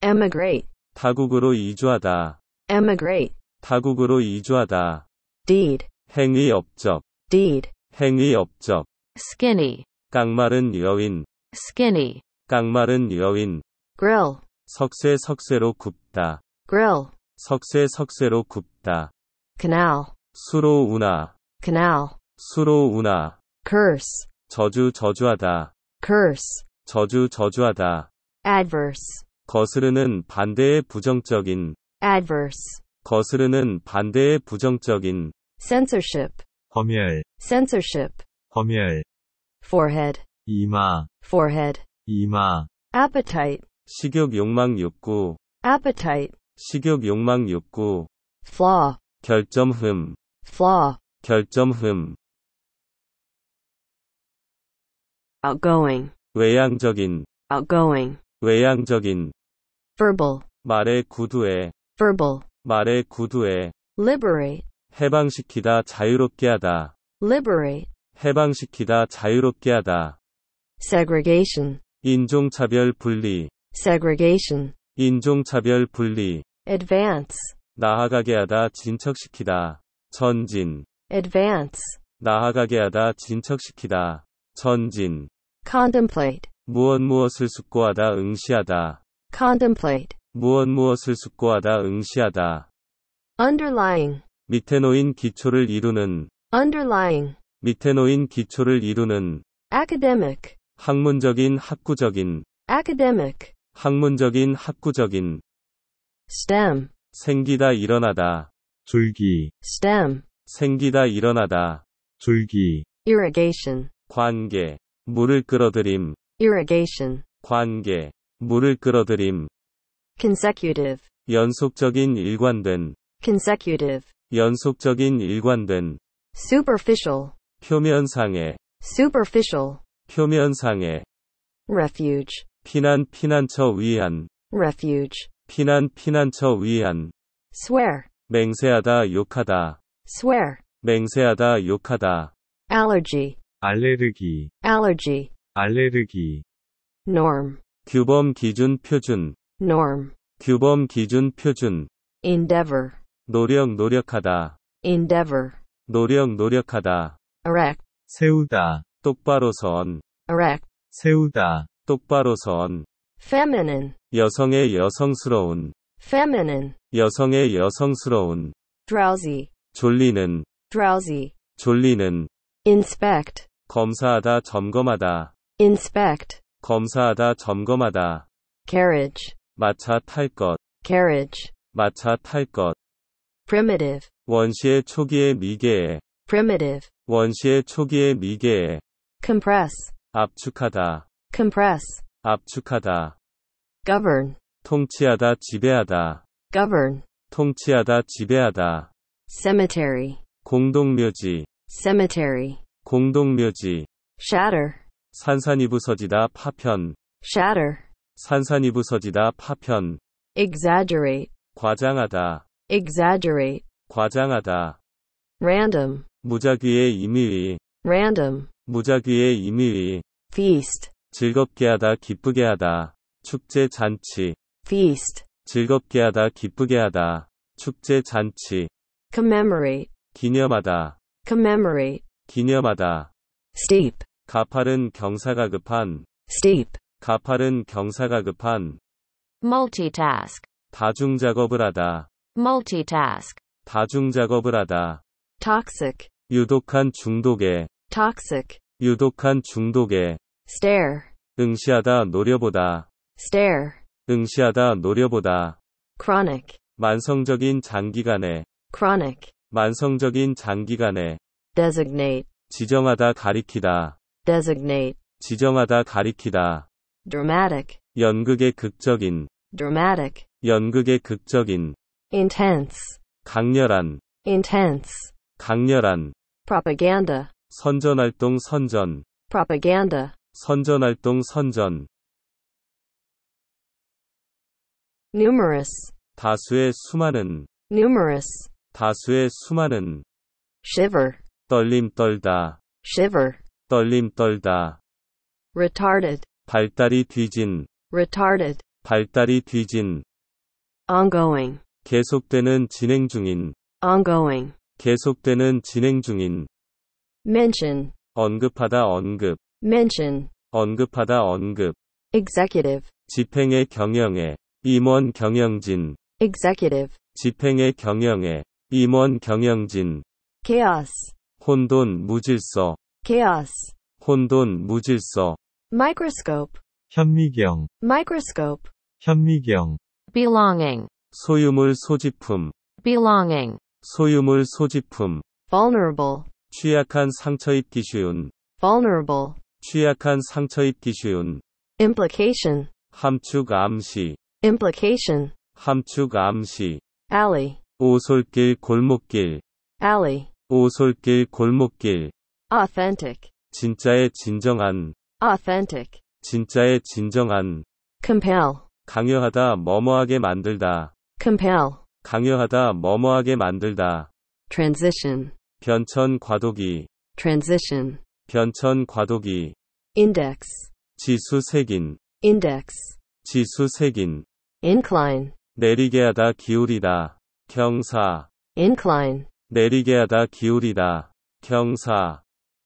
emigrate 타국으로 이주하다 emigrate 타국으로 이주하다 deed 행위 업적 deed 행위 업적 skinny 깡마른 여인 skinny 깡마른 여인 grill 석쇠 석쇠로 굽다 grill 석쇠 석쇠로 굽다 canal 수로우나 canal 수로우나 curse 저주 저주하다 curse 저주 저주하다 adverse 거스르는 반대의 부정적인 adverse 거스르는 반대의 부정적인 censorship 검열 censorship 검열 forehead 이마 forehead 이마 appetite 식욕 욕망 욕구 appetite 식욕 욕망 욕구 flaw 결점흠 flaw 결점 흠 outgoing 외향적인 outgoing 외향적인 verbal 말의 구두에 verbal 말의 구두에 liberate 해방시키다 자유롭게 하다 liberate 해방시키다 자유롭게 하다 segregation 인종차별 분리 segregation 인종차별 분리 advance 나아가게 하다 진척시키다 전진 advance 나아가게 하다 진척시키다 전진 contemplate 무엇 무엇을 숙고하다 응시하다 contemplate 무엇 무엇을 숙고하다 응시하다 underlying 밑에 놓인 기초를 이루는 underlying 밑에 놓인 기초를 이루는 academic 학문적인 학구적인 academic 학문적인 학구적인 stem 생기다 일어나다 줄기 stem 생기다 일어나다 줄기 irrigation 관계 물을 끌어들임 irrigation 관계 물을 끌어들임 consecutive 연속적인 일관된 consecutive 연속적인 일관된 superficial 표면상의 superficial 표면상의 refuge 피난 피난처 위한 refuge 피난 피난처 위한 swear 맹세하다 욕하다 swear 맹세하다 욕하다 allergy 알레르기 allergy 알레르기 norm 규범 기준 표준 norm 규범 기준 표준 endeavor 노력 노력하다 endeavor 노력 노력하다 erect 세우다 똑바로 선 erect 세우다 똑바로 선 feminine 여성의 여성스러운 feminine 여성의 여성스러운 drowsy 졸리는 drowsy 졸리는 inspect 검사하다 점검하다 inspect 검사하다 점검하다 carriage 마차 탈 것 carriage 마차 탈 것 primitive 원시의 초기의 미개에 primitive 원시의 초기의 미개에 compress 압축하다 compress 압축하다 govern 통치하다 지배하다 govern 통치하다 지배하다 cemetery 공동묘지 cemetery 공동묘지 shatter 산산이부서지다 파편 shatter 산산이부서지다 파편 exaggerate 과장하다 exaggerate 과장하다 random 무작위의 임의 random 무작위의 임의 feast 즐겁게 하다 기쁘게 하다 축제 잔치 feast 즐겁게 하다 기쁘게 하다 축제 잔치 commemorate 기념하다 commemorate 기념하다 steep 가파른 경사가 급한 steep 가파른 경사가 급한 multitask 다중 작업을 하다 multitask 다중 작업을 하다 toxic 유독한 중독에 toxic 유독한 중독에 stare 응시하다 노려보다 stare 응시하다 노려보다 chronic 만성적인 장기간에 chronic 만성적인 장기간에 designate 지정하다 가리키다 designate 지정하다 가리키다 dramatic 연극의 극적인 dramatic 연극의 극적인 intense 강렬한 intense 강렬한 propaganda 선전활동 선전 propaganda 선전활동 선전 numerous 다수의 수많은 numerous 다수의 수많은 shiver 떨림 떨다 shiver 떨림 떨다 retarded 발달이 뒤진 retarded 발달이 뒤진 ongoing 계속되는 진행 중인 ongoing 계속되는 진행 중인 mention 언급하다 언급 mention 언급하다 언급 executive 집행의 경영에 임원 경영진 executive 집행의 경영에 임원 경영진 chaos 혼돈 무질서 chaos 혼돈 무질서 microscope 현미경 microscope 현미경 belonging 소유물 소지품 belonging 소유물 소지품 vulnerable 취약한 상처 입기 쉬운 vulnerable 취약한 상처 입기 쉬운 implication 함축 암시 implication 함축 암시 alley 오솔길 골목길 alley 오솔길 골목길 authentic 진짜의 진정한 authentic 진짜의 진정한 compel 강요하다 머머하게 만들다 compel 강요하다 머머하게 만들다 transition 변천 과도기 transition 변천 과도기 index 지수 색인 index 지수색인 incline 내리게 하다 기울이다 경사 incline 내리게 하다 기울이다 경사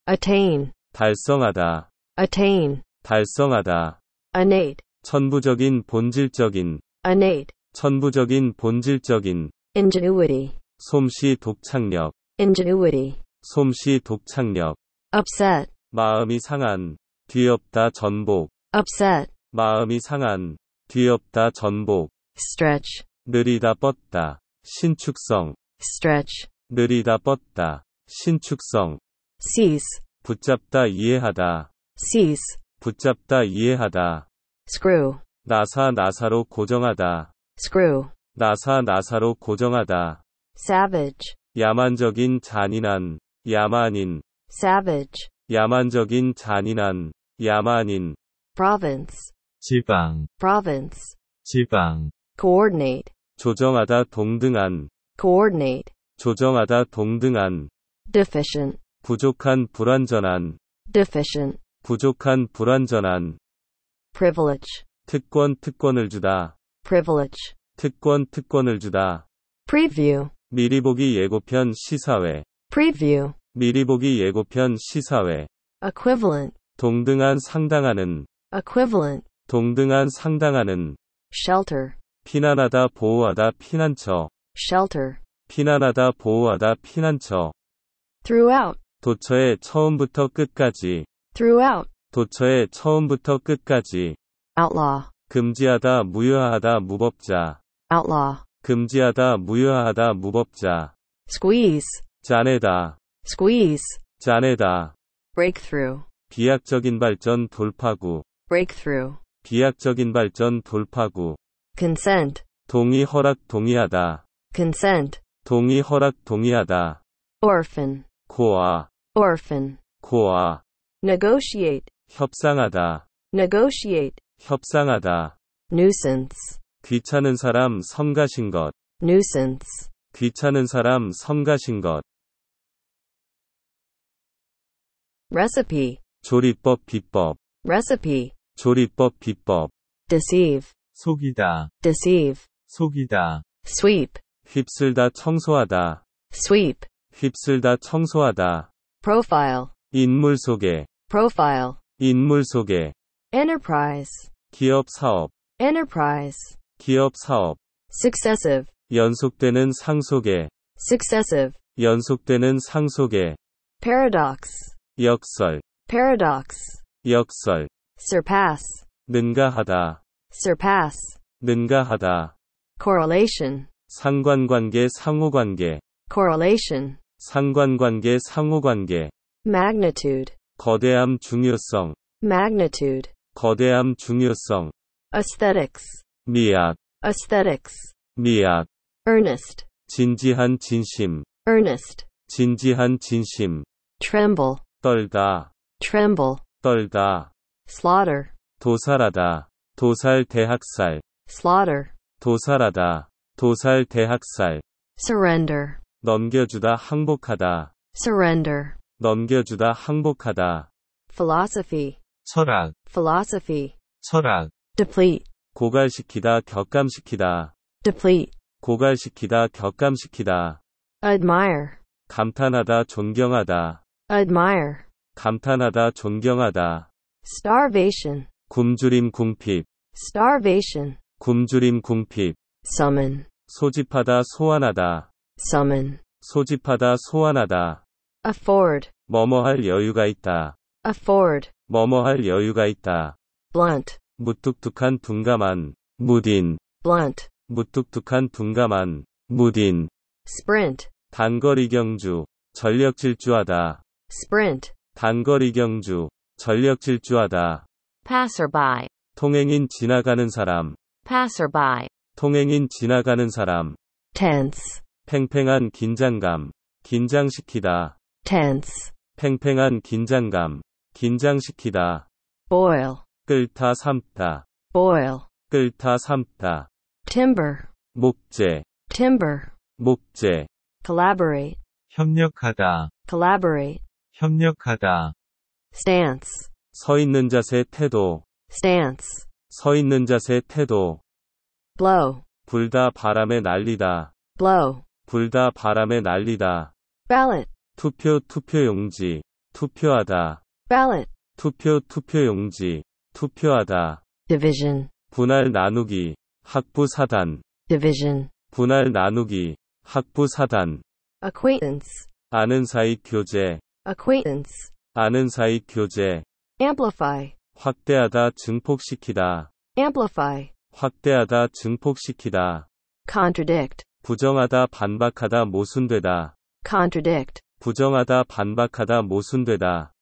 attain 달성하다 attain 달성하다 innate 천부적인 본질적인 innate 천부적인 본질적인 ingenuity 솜씨 독창력 ingenuity 솜씨 독창력 upset 마음이 상한 뒤엎다 전복 upset 마음이 상한, 뒤엎다 전복, stretch, 느리다 뻗다, 신축성, stretch, 느리다 뻗다, 신축성, seize, 붙잡다 이해하다, seize, 붙잡다 이해하다, screw, 나사 나사로 고정하다, screw, 나사 나사로 고정하다, savage, 야만적인 잔인한, 야만인, savage, 야만적인 잔인한, 야만인, province, 지방 province 지방 coordinate 조정하다 동등한 coordinate 조정하다 동등한 deficient 부족한 불완전한 deficient 부족한 불완전한 privilege 특권 특권을 주다 privilege 특권 특권을 주다 preview 미리 보기 예고편 시사회 preview 미리 보기 예고편 시사회 equivalent 동등한 상당하는 equivalent 동등한 상당하는 shelter 피난하다 보호하다 피난처 shelter 피난하다 보호하다 피난처 throughout 도처에 처음부터 끝까지 throughout 도처에 처음부터 끝까지 outlaw 금지하다 무효하다 무법자 outlaw 금지하다 무효하다 무법자 squeeze 짜내다 squeeze 짜내다 breakthrough 비약적인 발전 돌파구 breakthrough 비약적인 발전 돌파구 consent 동의 허락 동의하다 consent 동의 허락 동의하다 orphan 고아 orphan 고아 negotiate 협상하다 negotiate 협상하다 nuisance 귀찮은 사람 성가신 것 nuisance 귀찮은 사람 성가신 것 recipe 조리법 비법 recipe 조리법 비법 deceive 속이다 deceive 속이다 sweep 휩쓸다 청소하다 sweep 휩쓸다 청소하다 profile 인물 소개 profile 인물 소개 enterprise 기업 사업 enterprise 기업 사업 successive 연속되는 상속에 successive 연속되는 상속에 paradox 역설 paradox 역설 surpass 능가하다 surpass 능가하다 correlation 상관관계 상호관계 correlation 상관관계 상호관계 magnitude 거대함 중요성 magnitude 거대함 중요성 aesthetics 미약 aesthetics 미약 earnest 진지한 진심 earnest 진지한 진심 tremble 떨다 tremble 떨다 slaughter 도살하다 도살 대학살 slaughter 도살하다 도살 대학살 surrender 넘겨주다 항복하다 surrender 넘겨주다 항복하다 philosophy 철학 philosophy 철학 deplete 고갈시키다 격감시키다 deplete 고갈시키다 격감시키다 admire 감탄하다 존경하다 admire 감탄하다 존경하다 starvation 굶주림 궁핍 starvation 굶주림 궁핍 summon 소집하다 소환하다 summon 소집하다 소환하다 afford 뭐뭐할 여유가 있다 afford 뭐뭐할 여유가 있다 blunt 무뚝뚝한 둔감한 무딘 blunt 무뚝뚝한 둔감한 무딘 sprint 단거리 경주 전력 질주하다 sprint 단거리 경주 전력 질주하다. passerby 통행인 지나가는 사람. passerby 통행인 지나가는 사람. tense 팽팽한 긴장감. 긴장시키다. tense 팽팽한 긴장감. 긴장시키다. boil 끓다 삶다. boil 끓다 삶다. timber 목재 timber 목재 collaborate 협력하다 collaborate 협력하다 stance 서 있는 자세 태도 stance 서 있는 자세 태도 blow 불다 바람에 날리다 blow 불다 바람에 날리다 ballot 투표 투표용지 투표하다 ballot 투표 투표용지 투표하다 division 분할 나누기 학부 사단 division 분할 나누기 학부 사단 acquaintance 아는 사이 교제 acquaintance 아는 사이 교제 amplify 확대하다 증폭시키다 amplify 확대하다 증폭시키다 contradict 부정하다 반박하다 모순되다 contradict 부정하다 반박하다 모순되다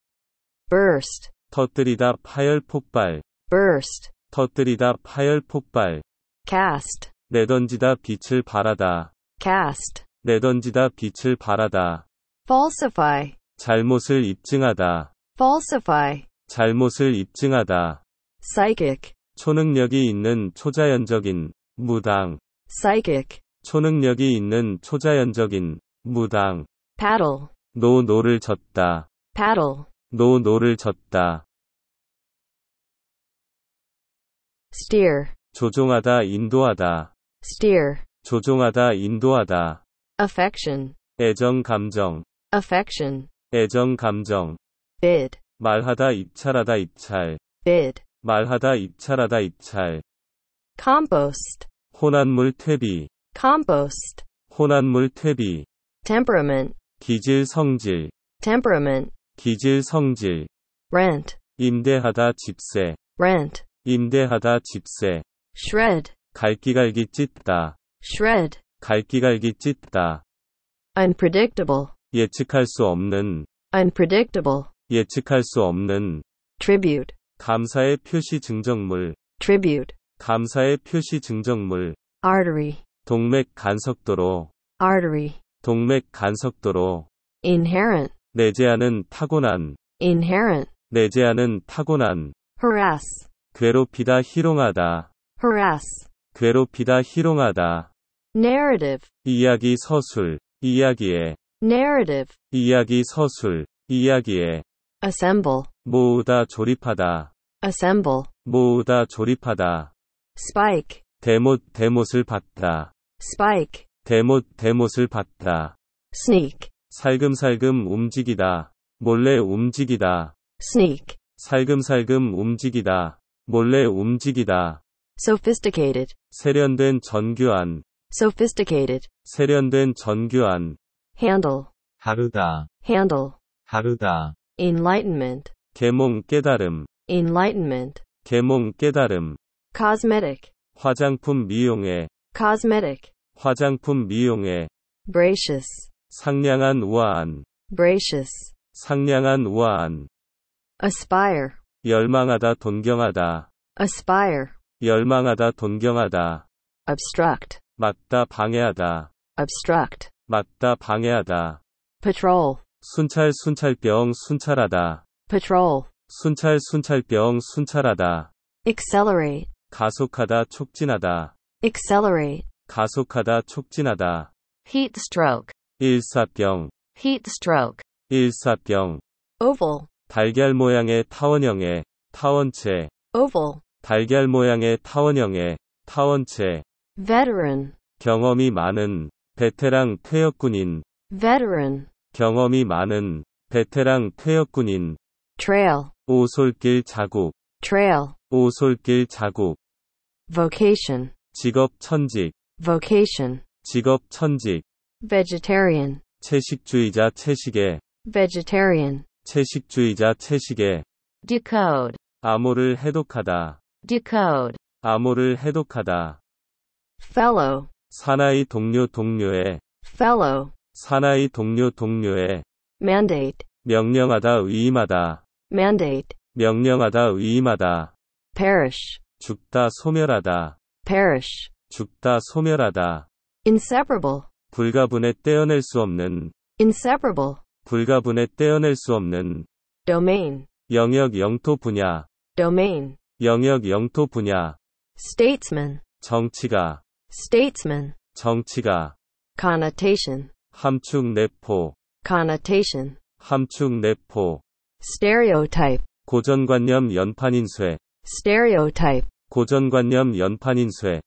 burst 터뜨리다 파열 폭발 burst 터뜨리다 파열 폭발 cast 내던지다 빛을 발하다 cast 내던지다 빛을 발하다 falsify 잘못을 입증하다. falsify. 잘못을 입증하다. psychic. 초능력이 있는 초자연적인 무당. psychic. 초능력이 있는 초자연적인 무당. paddle. 노 노를 졌다. paddle. 노 노를 졌다. steer. 조종하다 인도하다. steer. 조종하다 인도하다. affection. 애정 감정. affection. 애정 감정 bid 말하다 입찰하다 입찰 bid 말하다 입찰하다 입찰 compost 혼합물 퇴비 compost 혼합물 퇴비 temperament 기질 성질 temperament 기질 성질 rent 임대하다 집세 rent 임대하다 집세 shred 갈기갈기 찢다 shred 갈기갈기 찢다 unpredictable 예측할 수 없는 unpredictable 예측할 수 없는 tribute 감사의 표시 증정물 tribute 감사의 표시 증정물 artery 동맥 간석도로 artery 동맥 간석도로 inherent 내재하는 타고난 inherent 내재하는 타고난 harass 괴롭히다 희롱하다 harass 괴롭히다 희롱하다 narrative 이야기 서술 이야기에 narrative 이야기 서술 이야기에 assemble 모으다 조립하다 assemble 모으다 조립하다 spike 대못 대못을 받다 spike 대못 대못을 받다 sneak 살금살금 움직이다 몰래 움직이다 sneak 살금살금 움직이다 몰래 움직이다 sophisticated 세련된 정교한 sophisticated 세련된 정교한 handle 다루다 handle 다루다 enlightenment 계몽 깨달음 enlightenment 계몽 깨달음 cosmetic 화장품 미용에 cosmetic 화장품 미용에 gracious 상냥한 우아한 gracious 상냥한 우아한 aspire 열망하다 동경하다 aspire 열망하다 동경하다 obstruct 막다 방해하다 obstruct 막다 방해하다. patrol 순찰 순찰병 순찰하다. patrol 순찰 순찰병 순찰하다. accelerate 가속하다 촉진하다. accelerate 가속하다 촉진하다. heat stroke 일사병 heat stroke 일사병 oval 달걀 모양의 타원형의 타원체 oval 달걀 모양의 타원형의 타원체 veteran 경험이 많은 베테랑 퇴역군인 veteran 경험이 많은 베테랑 퇴역군인 trail 오솔길 자국 trail 오솔길 자국 vocation 직업 천직 vocation 직업 천직 vegetarian 채식주의자 채식에 vegetarian 채식주의자 채식에 decode 암호를 해독하다 decode 암호를 해독하다 fellow 사나이 동료 동료의 fellow 사나이 동료 동료의 mandate 명령하다 위임하다 mandate 명령하다 위임하다 perish 죽다 소멸하다 perish 죽다 소멸하다 inseparable 불가분에 떼어낼 수 없는 inseparable 불가분에 떼어낼 수 없는 domain 영역 영토 분야 domain 영역 영토 분야 statesman 정치가 statesman 정치가 connotation 함축 내포 connotation 함축 내포 stereotype 고전관념 연판인쇄 stereotype 고전관념 연판인쇄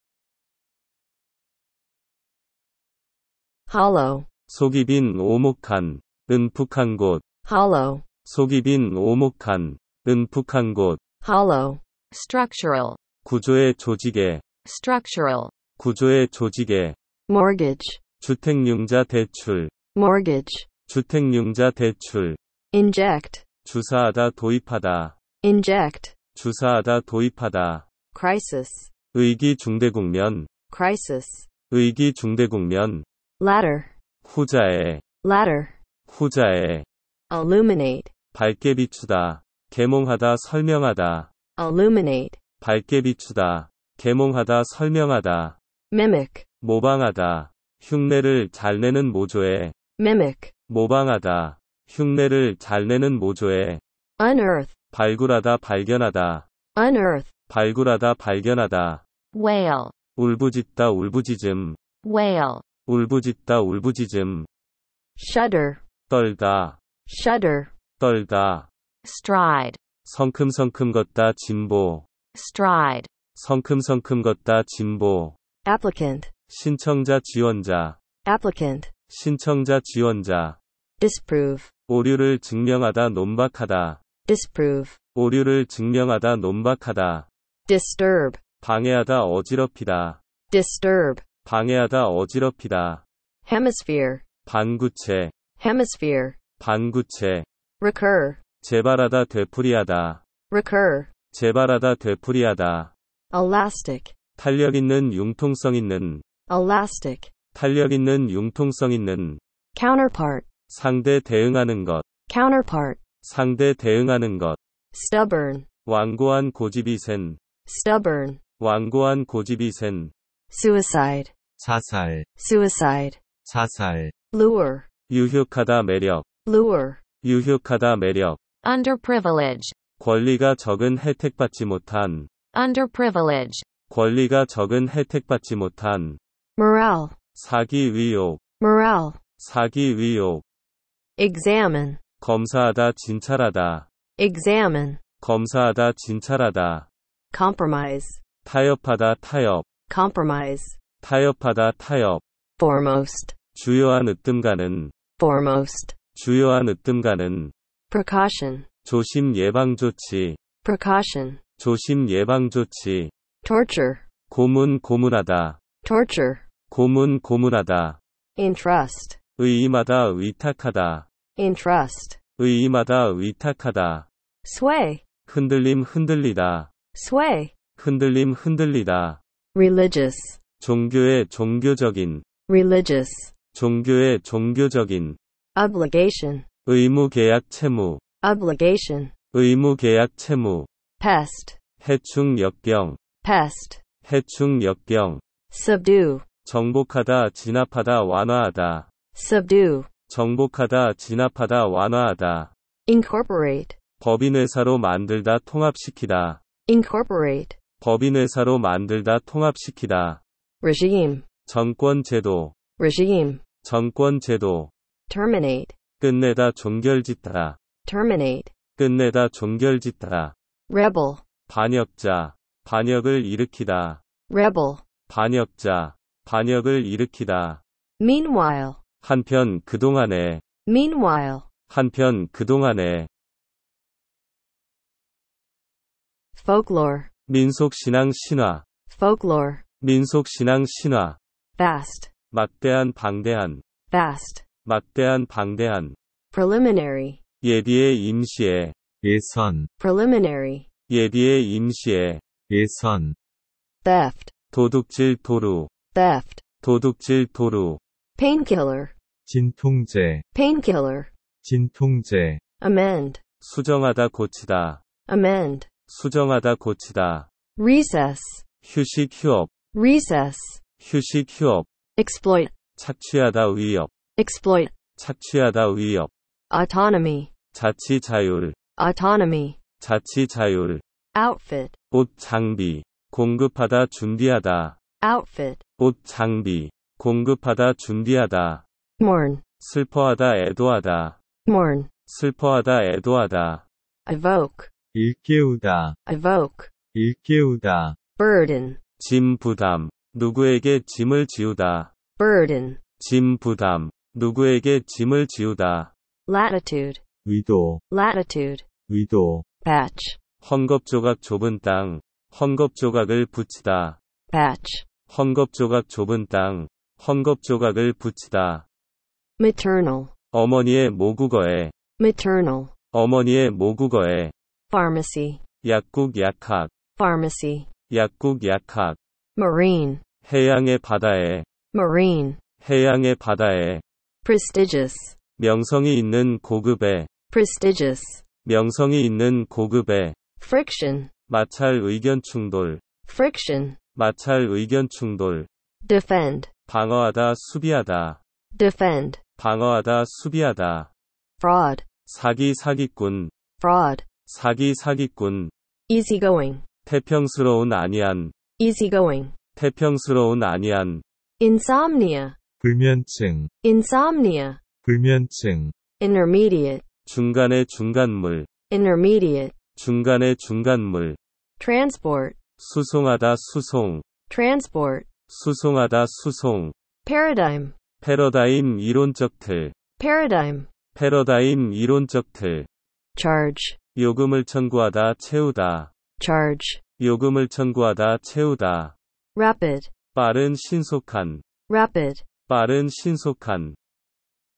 hollow 속이 빈 오목한 은푹한 곳 hollow 속이 빈 오목한 은푹한 곳 hollow structural 구조의 조직에 structural 구조의 조직에 mortgage 주택융자 대출 mortgage 주택융자 대출 inject 주사하다 도입하다 inject 주사하다 도입하다 crisis 의기 중대 국면 crisis 의기 중대 국면 ladder 후자에 ladder 후자에 illuminate 밝게 비추다 계몽하다 설명하다 illuminate 밝게 비추다 계몽하다 설명하다 mimic 모방하다 흉내를 잘 내는 모조에 mimic 모방하다 흉내를 잘 내는 모조에 unearth 발굴하다 발견하다 unearth 발굴하다 발견하다 wail 울부짖다 울부짖음 wail 울부짖다 울부짖음 shudder 떨다 shudder 떨다 stride 성큼성큼 걷다 진보 stride 성큼성큼 걷다 진보 applicant 신청자 지원자 applicant 신청자 지원자 disprove 오류를 증명하다 논박하다 disprove 오류를 증명하다 논박하다 disturb 방해하다 어지럽히다 disturb 방해하다 어지럽히다 hemisphere 반구체 hemisphere 반구체 recur 재발하다 되풀이하다 recur 재발하다 되풀이하다 elastic 탄력 있는 융통성 있는 elastic 탄력 있는 융통성 있는 counterpart 상대 대응하는 것 counterpart 상대 대응하는 것 stubborn 완고한 고집이 센 stubborn 완고한 고집이 센 suicide 자살 suicide 자살 lure 유혹하다 매력 lure 유혹하다 매력 underprivilege 권리가 적은 혜택받지 못한 underprivilege 권리가 적은 혜택받지 못한 morale 사기 의혹 morale 사기 의혹 examine 검사하다 진찰하다 examine 검사하다 진찰하다 compromise 타협하다 타협 compromise 타협하다 타협 foremost 주요한 으뜸가는 foremost 주요한 으뜸가는 precaution 조심 예방 조치 precaution 조심 예방 조치 torture 고문고문하다 torture 고문고문하다 entrust 의임하다 의탁하다 entrust 의임하다 의탁하다 sway 흔들림 흔들리다 sway 흔들림 흔들리다 religious 종교의 종교적인 religious 종교의 종교적인 obligation 의무 계약 채무 obligation 의무 계약 채무 pest 해충 역병 pest, 해충 역경 subdue, 정복하다 진압하다 완화하다, subdue, 정복하다 진압하다 완화하다, incorporate, 법인회사로 만들다 통합시키다, incorporate, 법인회사로 만들다 통합시키다, regime, 정권 제도, regime, 정권 제도, terminate, 끝내다 종결짓다, terminate, 끝내다 종결짓다, rebel, 반역자, 반역을 일으키다. rebel. 반역자, 반역을 일으키다. meanwhile. 한편 그동안에, meanwhile. 한편 그동안에. folklore. 민속신앙 신화. folklore. 민속신앙 신화. vast. 막대한 방대한. vast. 막대한 방대한. preliminary. 예비의 임시에. 예선. preliminary. 예비의 임시에. 예선 theft 도둑질 도루 theft 도둑질 도루 painkiller 진통제 painkiller 진통제 amend 수정하다 고치다 amend 수정하다 고치다 recess 휴식 휴업 recess 휴식 휴업 exploit 착취하다 위협 exploit 착취하다 위협 autonomy 자치 자율 autonomy 자치 자율 outfit 옷 장비 공급하다 준비하다 outfit 옷 장비 공급하다 준비하다 mourn 슬퍼하다 애도하다 mourn 슬퍼하다 애도하다 evoke 일깨우다 evoke 일깨우다 burden 짐 부담 누구에게 짐을 지우다 burden 짐 부담 누구에게 짐을 지우다 latitude 위도 latitude 위도 patch 헝겊조각 좁은 땅, 헝겊조각을 붙이다. patch. 헝겊조각 좁은 땅, 헝겊조각을 붙이다. maternal. 어머니의 모국어에 maternal. 어머니의 모국어에 pharmacy. 약국 약학 pharmacy. 약국 약학 marine. 해양의 바다에 marine. 해양의 바다에 prestigious. 명성이 있는 고급에 prestigious. 명성이 있는 고급에 friction 마찰 의견 충돌 friction 마찰 의견 충돌 defend 방어하다 수비하다 defend 방어하다 수비하다 fraud 사기 사기꾼 fraud 사기 사기꾼 easygoing 태평스러운 아니한 easygoing 태평스러운 아니한 insomnia 불면증 insomnia 불면증 intermediate 중간의 중간물 intermediate 중간에 중간물 transport 수송하다 수송 transport 수송하다 수송 paradigm 패러다임 이론적 틀 paradigm 패러다임 이론적 틀 charge 요금을 청구하다 채우다 charge 요금을 청구하다 채우다 rapid 빠른 신속한 rapid 빠른 신속한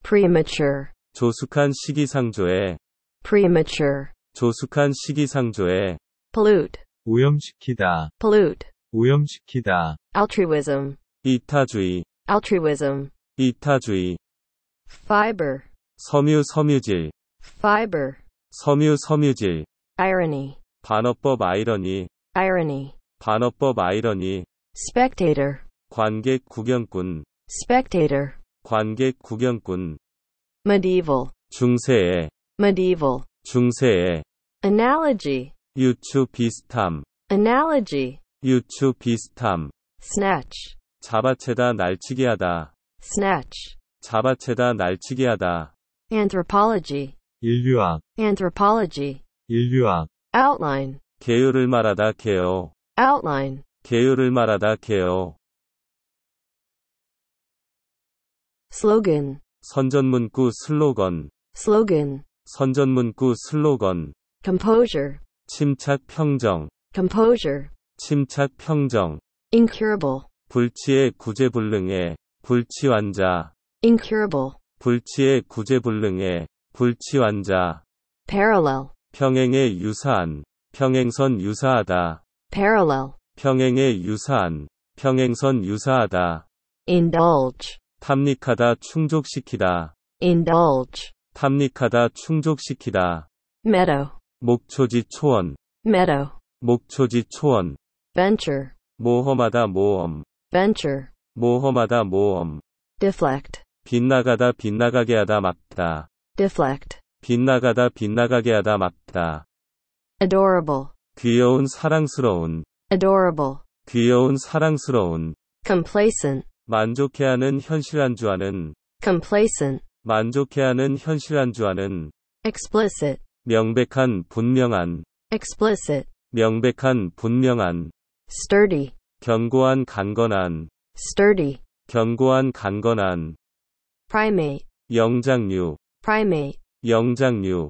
premature 조숙한 시기상조에 premature 조숙한 시기상조에 pollute 오염시키다 pollute 오염시키다 altruism 이타주의 altruism 이타주의 fiber 섬유 섬유질 fiber 섬유 섬유질 irony 반어법 아이러니 irony 반어법 아이러니 spectator 관객 구경꾼 spectator 관객 구경꾼 medieval 중세의 medieval 중세의 analogy 유추 비슷함 analogy 유추 비슷함 snatch 잡아채다 날치기하다 snatch 잡아채다 날치기하다 anthropology 인류학 anthropology 인류학 outline 개요를 말하다 개요 outline 개요를 말하다 개요 slogan 선전문구 슬로건 slogan 선전문구 슬로건 composure 침착 평정 composure 침착 평정 incurable 불치의 구제불능에 불치 환자 incurable 불치의 구제불능의 불치 환자 parallel 평행에 유사한 평행선 유사하다 parallel 평행에 유사한 평행선 유사하다 indulge 탐닉하다 충족시키다 indulge 탐닉하다 충족시키다. meadow, 목초지 초원. meadow, 목초지 초원. venture, 모험하다 모험. venture, 모험하다 모험. deflect, 빗나가다 빗나가게 하다 막다. deflect, 빗나가다 빗나가게 하다 막다. adorable, 귀여운 사랑스러운. adorable, 귀여운 사랑스러운. complacent, 만족해하는 현실 안주하는. complacent, 만족해하는 현실안주하는 explicit 명백한 분명한 explicit 명백한 분명한 sturdy 견고한 강건한 sturdy 견고한 강건한 primate 영장류 primate 영장류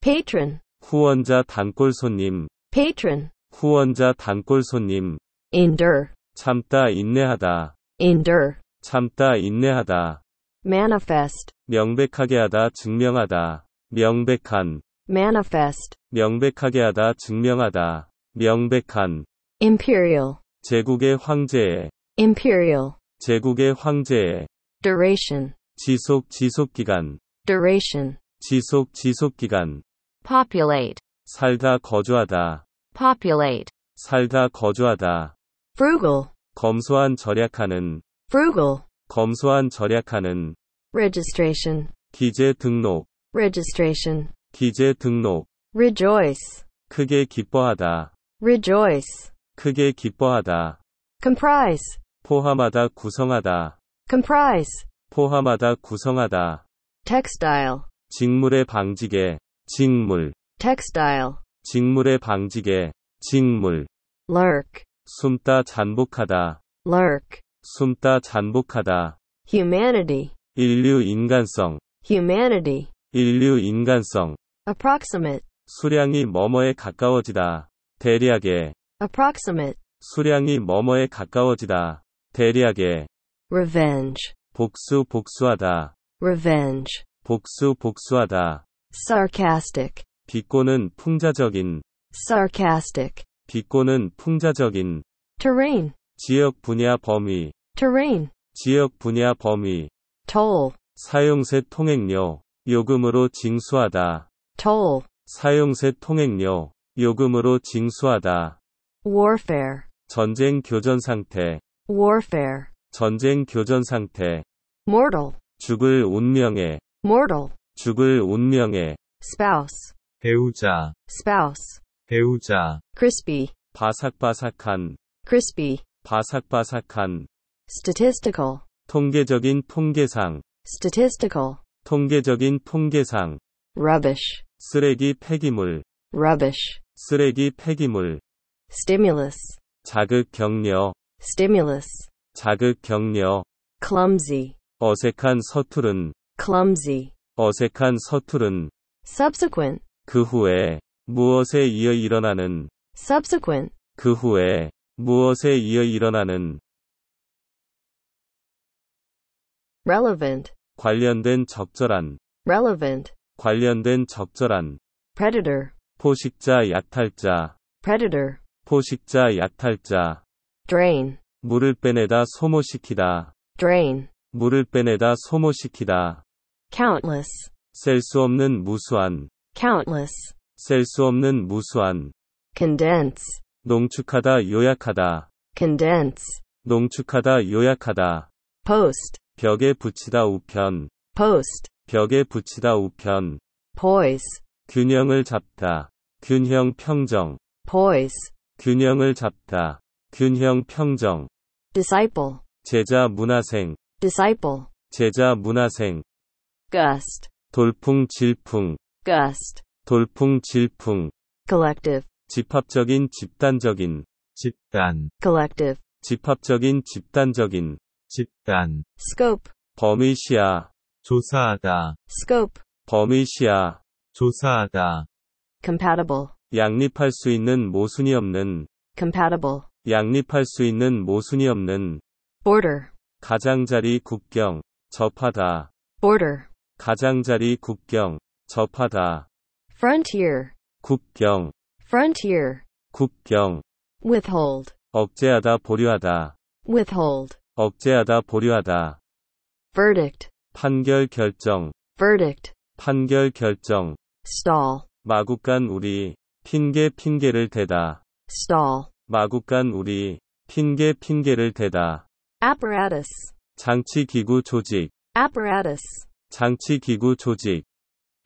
patron 후원자 단골 손님 patron 후원자 단골 손님 endure 참다 인내하다 endure 참다 인내하다 manifest 명백하게 하다 증명하다 명백한 manifest 명백하게 하다 증명하다 명백한 imperial 제국의 황제의 imperial 제국의 황제의 duration 지속 지속 기간 duration 지속 지속 기간 populate 살다 거주하다 populate 살다 거주하다 frugal 검소한 절약하는 frugal 검수한 절약하는 registration 기재 등록 registration 기재 등록 rejoice 크게 기뻐하다 rejoice 크게 기뻐하다 comprise 포함하다 구성하다 comprise 포함하다 구성하다 textile 직물의 방지개 직물 textile 직물의 방지개 직물 lurk 숨다 잔복하다 lurk 숨다 잔복하다. humanity 인류 인간성 humanity 인류 인간성 approximate 수량이 뭐뭐에 가까워지다. 대략에 approximate 수량이 뭐뭐에 가까워지다. 대략에 revenge 복수 복수하다. revenge 복수 복수하다. sarcastic 비꼬는 풍자적인 sarcastic 비꼬는 풍자적인 terrain 지역 분야 범위 terrain 지역 분야 범위 toll 사용세 통행료 요금으로 징수하다 toll 사용세 통행료 요금으로 징수하다 warfare 전쟁 교전 상태 warfare 전쟁 교전 상태 mortal 죽을 운명에 mortal 죽을 운명에 spouse 배우자 spouse 배우자 crispy 바삭바삭한 crispy 바삭바삭한 statistical 통계적인 통계상 statistical 통계적인 통계상 rubbish 쓰레기 폐기물 rubbish 쓰레기 폐기물 stimulus 자극 격려 stimulus 자극 격려 clumsy 어색한 서투른 clumsy 어색한 서투른 subsequent 그 후에 무엇에 이어 일어나는 subsequent 그 후에 무엇에 이어 일어나는 relevant 관련된 적절한 relevant 관련된 적절한 predator 포식자 약탈자 predator 포식자 약탈자 drain 물을 빼내다 소모시키다 drain 물을 빼내다 소모시키다 countless 셀 수 없는 무수한 countless 셀 수 없는 무수한 condense 농축하다 요약하다 condense 농축하다 요약하다 post 벽에 붙이다 우편 post 벽에 붙이다 우편 poise 균형을 잡다 균형 평정 poise 균형을 잡다 균형 평정 disciple 제자 문화생 disciple 제자 문화생 gust 돌풍 질풍 gust 돌풍 질풍 collective 집합적인 집단적인 집단 collective 집합적인 집단적인 집단 scope 범위시야 조사하다 scope 범위시야 조사하다 compatible 양립할 수 있는 모순이 없는 compatible 양립할 수 있는 모순이 없는 border 가장자리 국경 접하다 border 가장자리 국경 접하다 frontier 국경 frontier 국경 withhold 억제하다 보류하다 withhold 억제하다 보류하다 verdict 판결 결정 verdict 판결 결정 stall 마구간 우리 핑계 핑계를 대다 stall 마구간 우리 핑계 핑계를 대다 apparatus 장치 기구 조직 apparatus 장치 기구 조직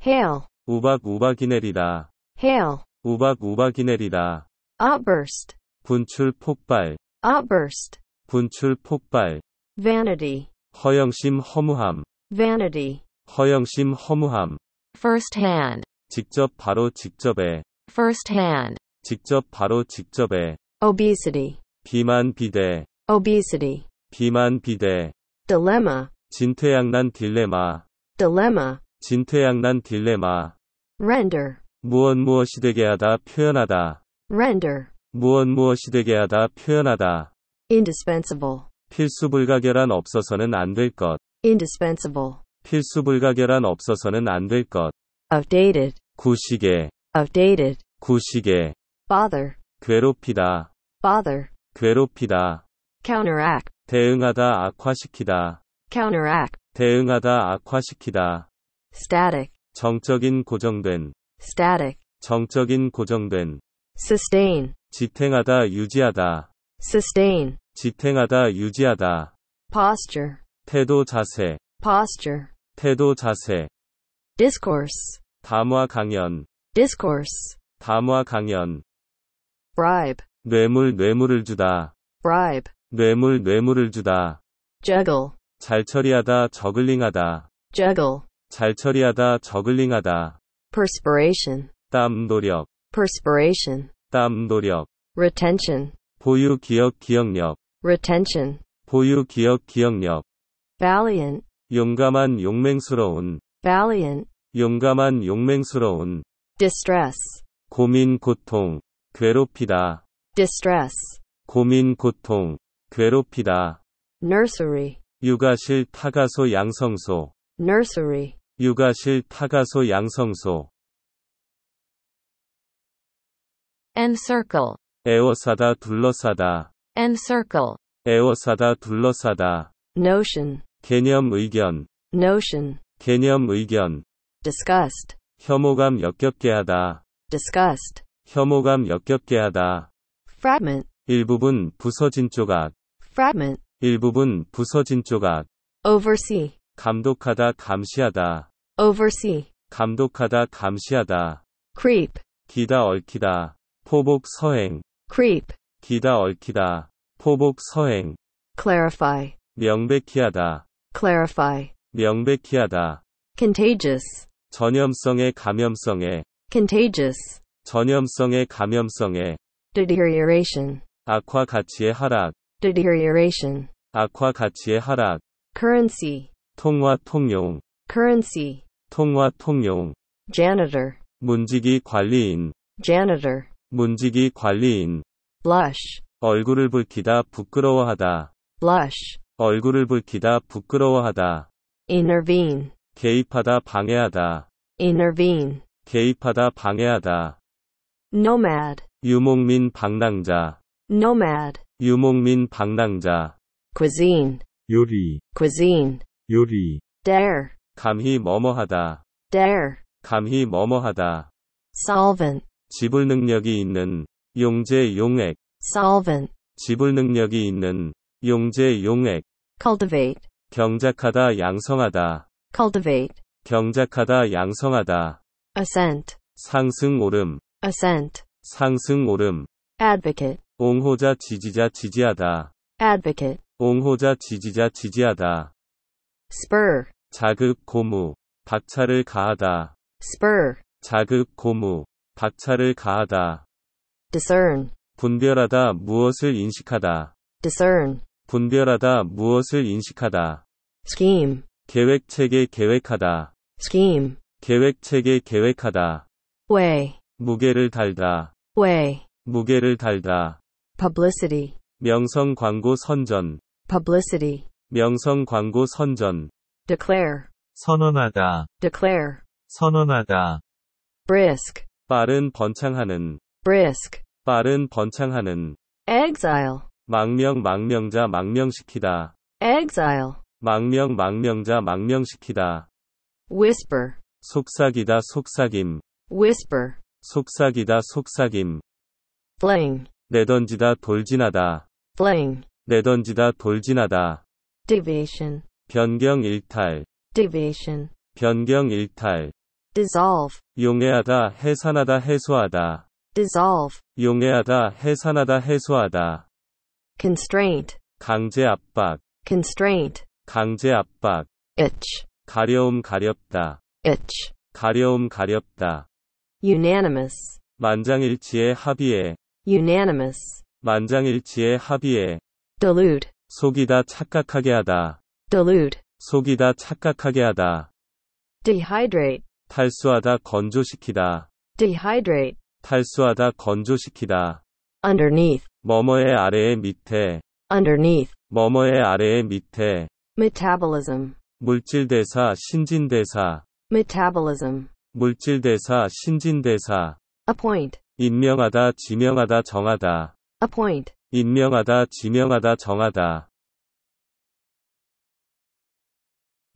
hail 우박 우박이 내리다 hail 우박 우박이 내리다 outburst 분출 폭발 outburst 분출 폭발 vanity 허영심 허무함 vanity 허영심 허무함 first hand 직접 바로 직접에 first hand 직접 바로 직접에 obesity 비만 비대 obesity 비만 비대 dilemma 진퇴양난 딜레마 dilemma 진퇴양난 딜레마 render 무엇 무엇이 되게 하다 표현하다 render 무엇 무엇이 되게 하다 표현하다 indispensable 필수 불가결한 없어서는 안 될것 indispensable 필수 불가결한 없어서는 안 될것 outdated 구식의 outdated 구식의 bother 괴롭히다 bother 괴롭히다 counteract 대응하다 악화시키다 counteract 대응하다 악화시키다 static 정적인 고정된 static 정적인 고정된 sustain 지탱하다 유지하다 sustain 지탱하다 유지하다 posture 태도 자세 posture 태도 자세 discourse 담화 강연 discourse 담화 강연 bribe 뇌물 뇌물을 주다 bribe 뇌물 뇌물을 주다 juggle 잘 처리하다 저글링하다 juggle 잘 처리하다 저글링하다 perspiration 땀 노력 perspiration 땀 노력 retention 보유 기억 기억력 retention 보유 기억 기억력 valiant 용감한 용맹스러운 valiant 용감한 용맹스러운 distress 고민 고통 괴롭히다 distress 고민 고통 괴롭히다 nursery 육아실 타가소 양성소 nursery 육아실 타가소 양성소 encircle 에워싸다 둘러싸다 encircle 에워싸다 둘러싸다 notion 개념 의견 notion 개념 의견 disgust 혐오감 역겹게 하다 disgust 혐오감 역겹게 하다 fragment 일부분 부서진 조각 fragment 일부분 부서진 조각 oversee 감독하다 감시하다 oversee 감독하다 감시하다 creep 기다 얽히다 포복 서행 creep, 기다 얽히다, 포복 서행, clarify, 명백히 하다, clarify, 명백히 하다, contagious, 전염성의 감염성에, contagious, 전염성의 감염성에, deterioration, 악화 가치의 하락, deterioration, 악화 가치의 하락, currency, 통화 통용, currency, 통화 통용, janitor, 문지기 관리인, janitor, 문지기 관리인 blush 얼굴을 붉히다 부끄러워하다 blush 얼굴을 붉히다 부끄러워하다 intervene 개입하다 방해하다 intervene 개입하다 방해하다 nomad 유목민 방랑자 nomad 유목민 방랑자 cuisine 요리 cuisine 요리 dare 감히 뭐뭐하다 dare 감히 뭐뭐하다 solvent 지불 능력이 있는 용제 용액 solvent 지불 능력이 있는 용제 용액 cultivate 경작하다 양성하다 cultivate 경작하다 양성하다 ascent 상승 오름 ascent 상승 오름 advocate 옹호자 지지자 지지하다 advocate 옹호자 지지자 지지하다 spur 자극 고무 박차를 가하다 spur 자극 고무 박차를 가하다. discern 분별하다 무엇을 인식하다. discern 분별하다 무엇을 인식하다. scheme 계획 체계 계획하다. scheme 계획 체계 계획하다. way 무게를 달다. way 무게를 달다. publicity 명성 광고 선전 publicity 명성 광고 선전 declare 선언하다 declare 선언하다 brisk 빠른 번창하는 brisk 빠른 번창하는 exile 망명 망명자 망명시키다 exile 망명 망명자 망명시키다 whisper 속삭이다 속삭임 whisper 속삭이다 속삭임 fling 내던지다 돌진하다 fling 내던지다 돌진하다 deviation 변경 일탈 deviation 변경 일탈 dissolve 용해하다 해산하다 해소하다 dissolve 용해하다 해산하다 해소하다 constraint 강제 압박 constraint 강제 압박 itch 가려움 가렵다 itch 가려움 가렵다 unanimous 만장일치의 합의에 unanimous 만장일치의 합의에 delude 속이다 착각하게 하다 delude 속이다 착각하게 하다 dehydrate 탈수하다 건조시키다. dehydrate. 탈수하다 건조시키다. underneath. 뭐뭐의 아래에 밑에. underneath. 뭐뭐의 아래에 밑에. metabolism. 물질대사, 신진대사. metabolism. 물질대사, 신진대사. appoint. 임명하다, 지명하다, 정하다. appoint. 임명하다, 지명하다, 정하다.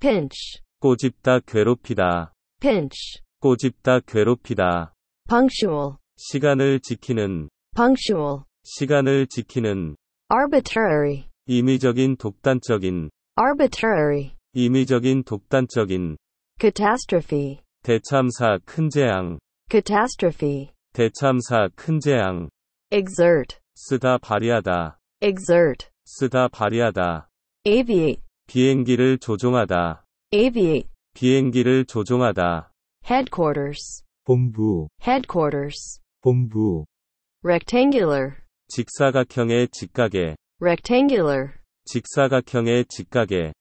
pinch. 꼬집다, 괴롭히다. pinch 꼬집다 괴롭히다 punctual 시간을 지키는 punctual 시간을 지키는 arbitrary 임의적인 독단적인 arbitrary 임의적인 독단적인 catastrophe 대참사 큰 재앙 catastrophe 대참사 큰 재앙 exert 쓰다 발휘하다 exert 쓰다 발휘하다 aviate 비행기를 조종하다 aviate 비행기를 조종하다. headquarters 본부 headquarters 본부 rectangular 직사각형의 직각에 rectangular 직사각형의 직각에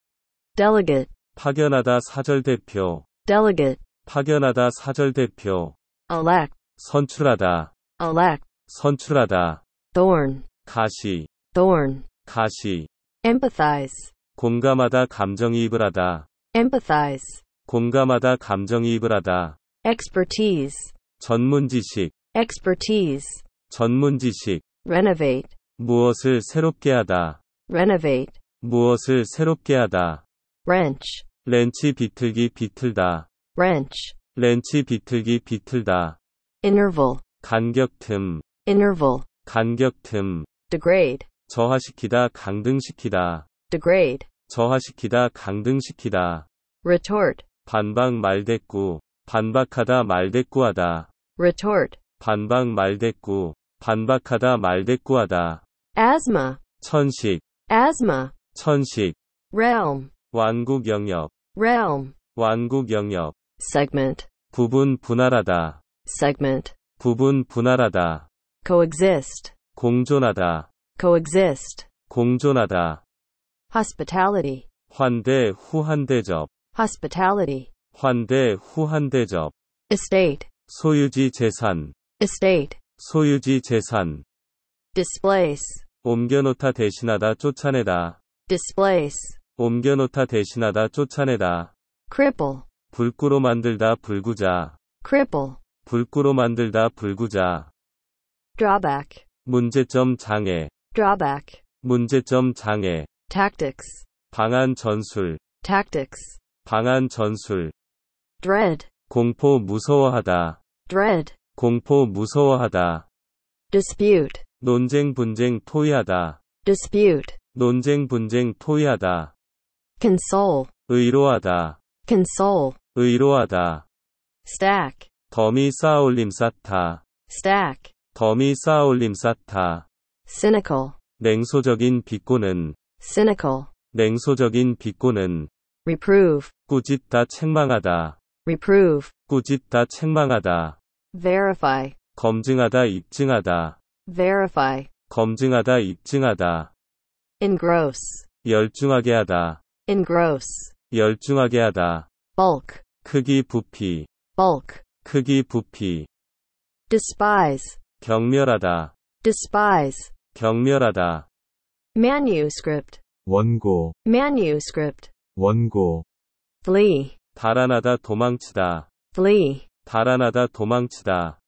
delegate 파견하다 사절 대표 delegate 파견하다 사절 대표 elect 선출하다 elect 선출하다 thorn 가시 thorn 가시 empathize 공감하다 감정이입을 하다 empathize, 공감하다 감정이입을 하다. expertise, 전문 지식, expertise, 전문 지식, renovate, 무엇을 새롭게 하다. renovate, 무엇을 새롭게 하다. wrench, 렌치 비틀기 비틀다. wrench, 렌치 비틀기 비틀다. interval, 간격 틈, interval, 간격 틈, degrade, 저하시키다 강등시키다. degrade, 저하시키다 강등시키다. retort 반박 말대꾸 반박하다 말대꾸하다. retort 반박 말대꾸 반박하다 말대꾸하다. asthma 천식 asthma 천식 realm 완국 영역 realm 완국 영역 segment 부분 분할하다 segment 부분 분할하다 coexist 공존하다 coexist 공존하다 hospitality 환대 후한 대접 hospitality 환대 후한 대접 estate 소유지 재산 estate 소유지 재산 displace 옮겨놓다 대신하다 쫓아내다 displace 옮겨놓다 대신하다 쫓아내다 cripple 불구로 만들다 불구자 cripple 불구로 만들다 불구자 drawback 문제점 장애 drawback 문제점 장애 tactics 방한 전술 tactics 방한 전술 dread 공포 무서워하다 dread 공포 무서워하다 dispute 논쟁 분쟁 토의하다 dispute 논쟁 분쟁 토의하다 console 의로하다 console 의로하다 stack 더미 쌓아올림 쌓다 stack 더미 쌓아올림 쌓다 cynical 냉소적인 비꼬는 cynical, 냉소적인 비꼬는 reprove, 꾸짖다 책망하다 reprove, 꾸짖다 책망하다 verify, 검증하다 입증하다 verify, 검증하다 입증하다 engross, 열중하게 하다 engross, 열중하게 하다 bulk, 크기 부피 bulk, 크기 부피 despise, 경멸하다 despise, 경멸하다 manuscript 원고 manuscript 원고 flee 달아나다 도망치다 flee 달아나다 도망치다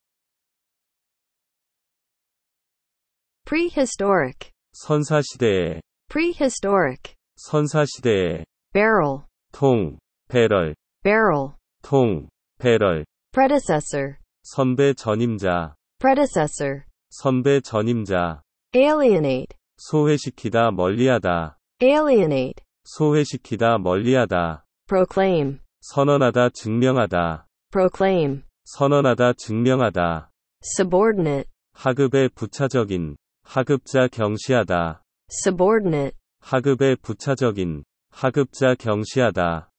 prehistoric 선사시대에 prehistoric 선사시대에 barrel 통 배럴 barrel 통 배럴 predecessor 선배 전임자 predecessor 선배 전임자 alienate 소외시키다 멀리하다 alienate 소외시키다 멀리하다 proclaim 선언하다 증명하다 proclaim 선언하다 증명하다 subordinate 하급에 부차적인 하급자 경시하다 subordinate 하급에 부차적인 하급자 경시하다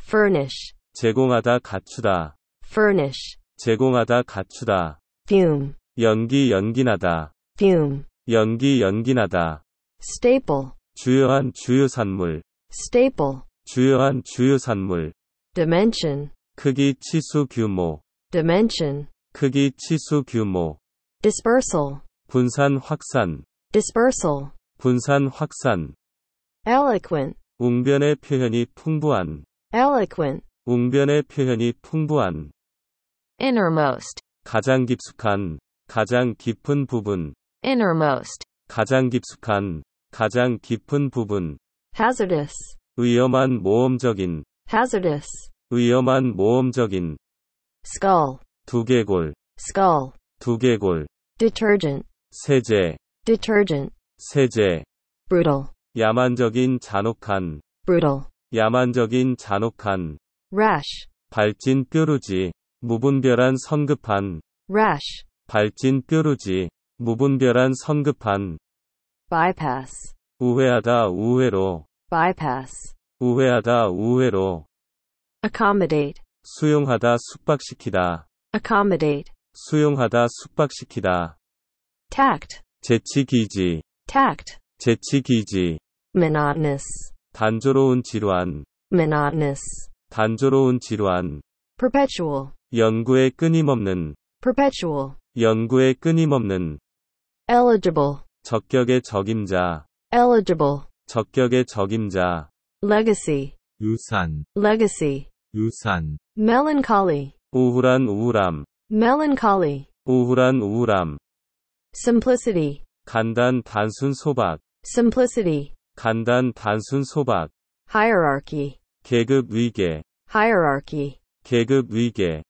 furnish 제공하다 갖추다 furnish 제공하다 갖추다 fume 연기 연기나다 fume 연기 연기나다. staple 주요한 주요산물. staple 주요한 주요산물. dimension 크기 치수 규모. dimension 크기 치수 규모. dispersal 분산 확산. dispersal 분산 확산. eloquent 웅변의 표현이 풍부한. eloquent 웅변의 표현이 풍부한. innermost 가장 깊숙한, 가장 깊은 부분. innermost 가장 깊숙한 가장 깊은 부분 hazardous 위험한 모험적인 hazardous 위험한 모험적인 skull 두개골 skull 두개골 detergent 세제 detergent 세제 brutal 야만적인 잔혹한 brutal 야만적인 잔혹한 rash 발진 뾰루지 무분별한 성급한 rash 발진 뾰루지 무분별한 선급한 bypass 우회하다 우회로 bypass 우회하다 우회로 accommodate 수용하다 숙박시키다 accommodate 수용하다 숙박시키다 tact 재치기지 tact 재치기지 monotonous 단조로운 질환 monotonous 단조로운 질환 perpetual 연구에 끊임없는 perpetual 연구에 끊임없는 eligible 적격의 적임자 eligible 적격의 적임자 legacy 유산 legacy 유산 melancholy 우울한 우울함 melancholy 우울한 우울함 simplicity 간단 단순 소박 simplicity 간단 단순 소박 hierarchy 계급 위계 hierarchy 계급 위계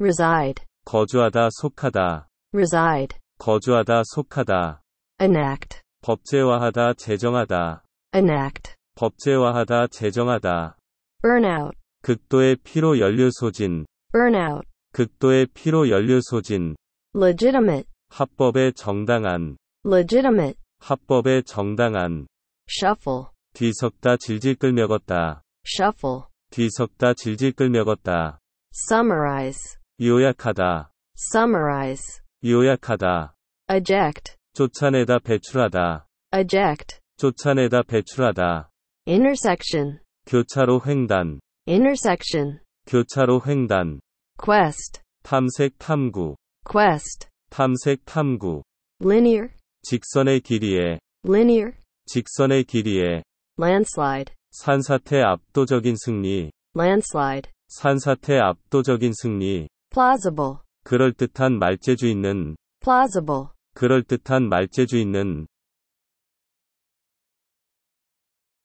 reside 거주하다 속하다 reside 거주하다 속하다 enact 법제화하다 제정하다 enact 법제화하다 제정하다 burnout 극도의 피로 연료 소진 burnout 극도의 피로 연료 소진 legitimate 합법의 정당한 legitimate 합법의 정당한 shuffle 뒤섞다 질질 끌며걷다 shuffle 뒤섞다 질질 끌며걷다 summarize 요약하다 summarize 요약하다. eject, 쫓아내다 배출하다. eject, 쫓아내다 배출하다. intersection, 교차로 횡단. intersection, 교차로 횡단. quest, 탐색 탐구. quest, 탐색 탐구. linear, 직선의 길이에. linear, 직선의 길이에. landslide, 산사태 압도적인 승리. landslide, 산사태 압도적인 승리. plausible, 그럴듯한 말재주 있는 plausible 그럴듯한 말재주 있는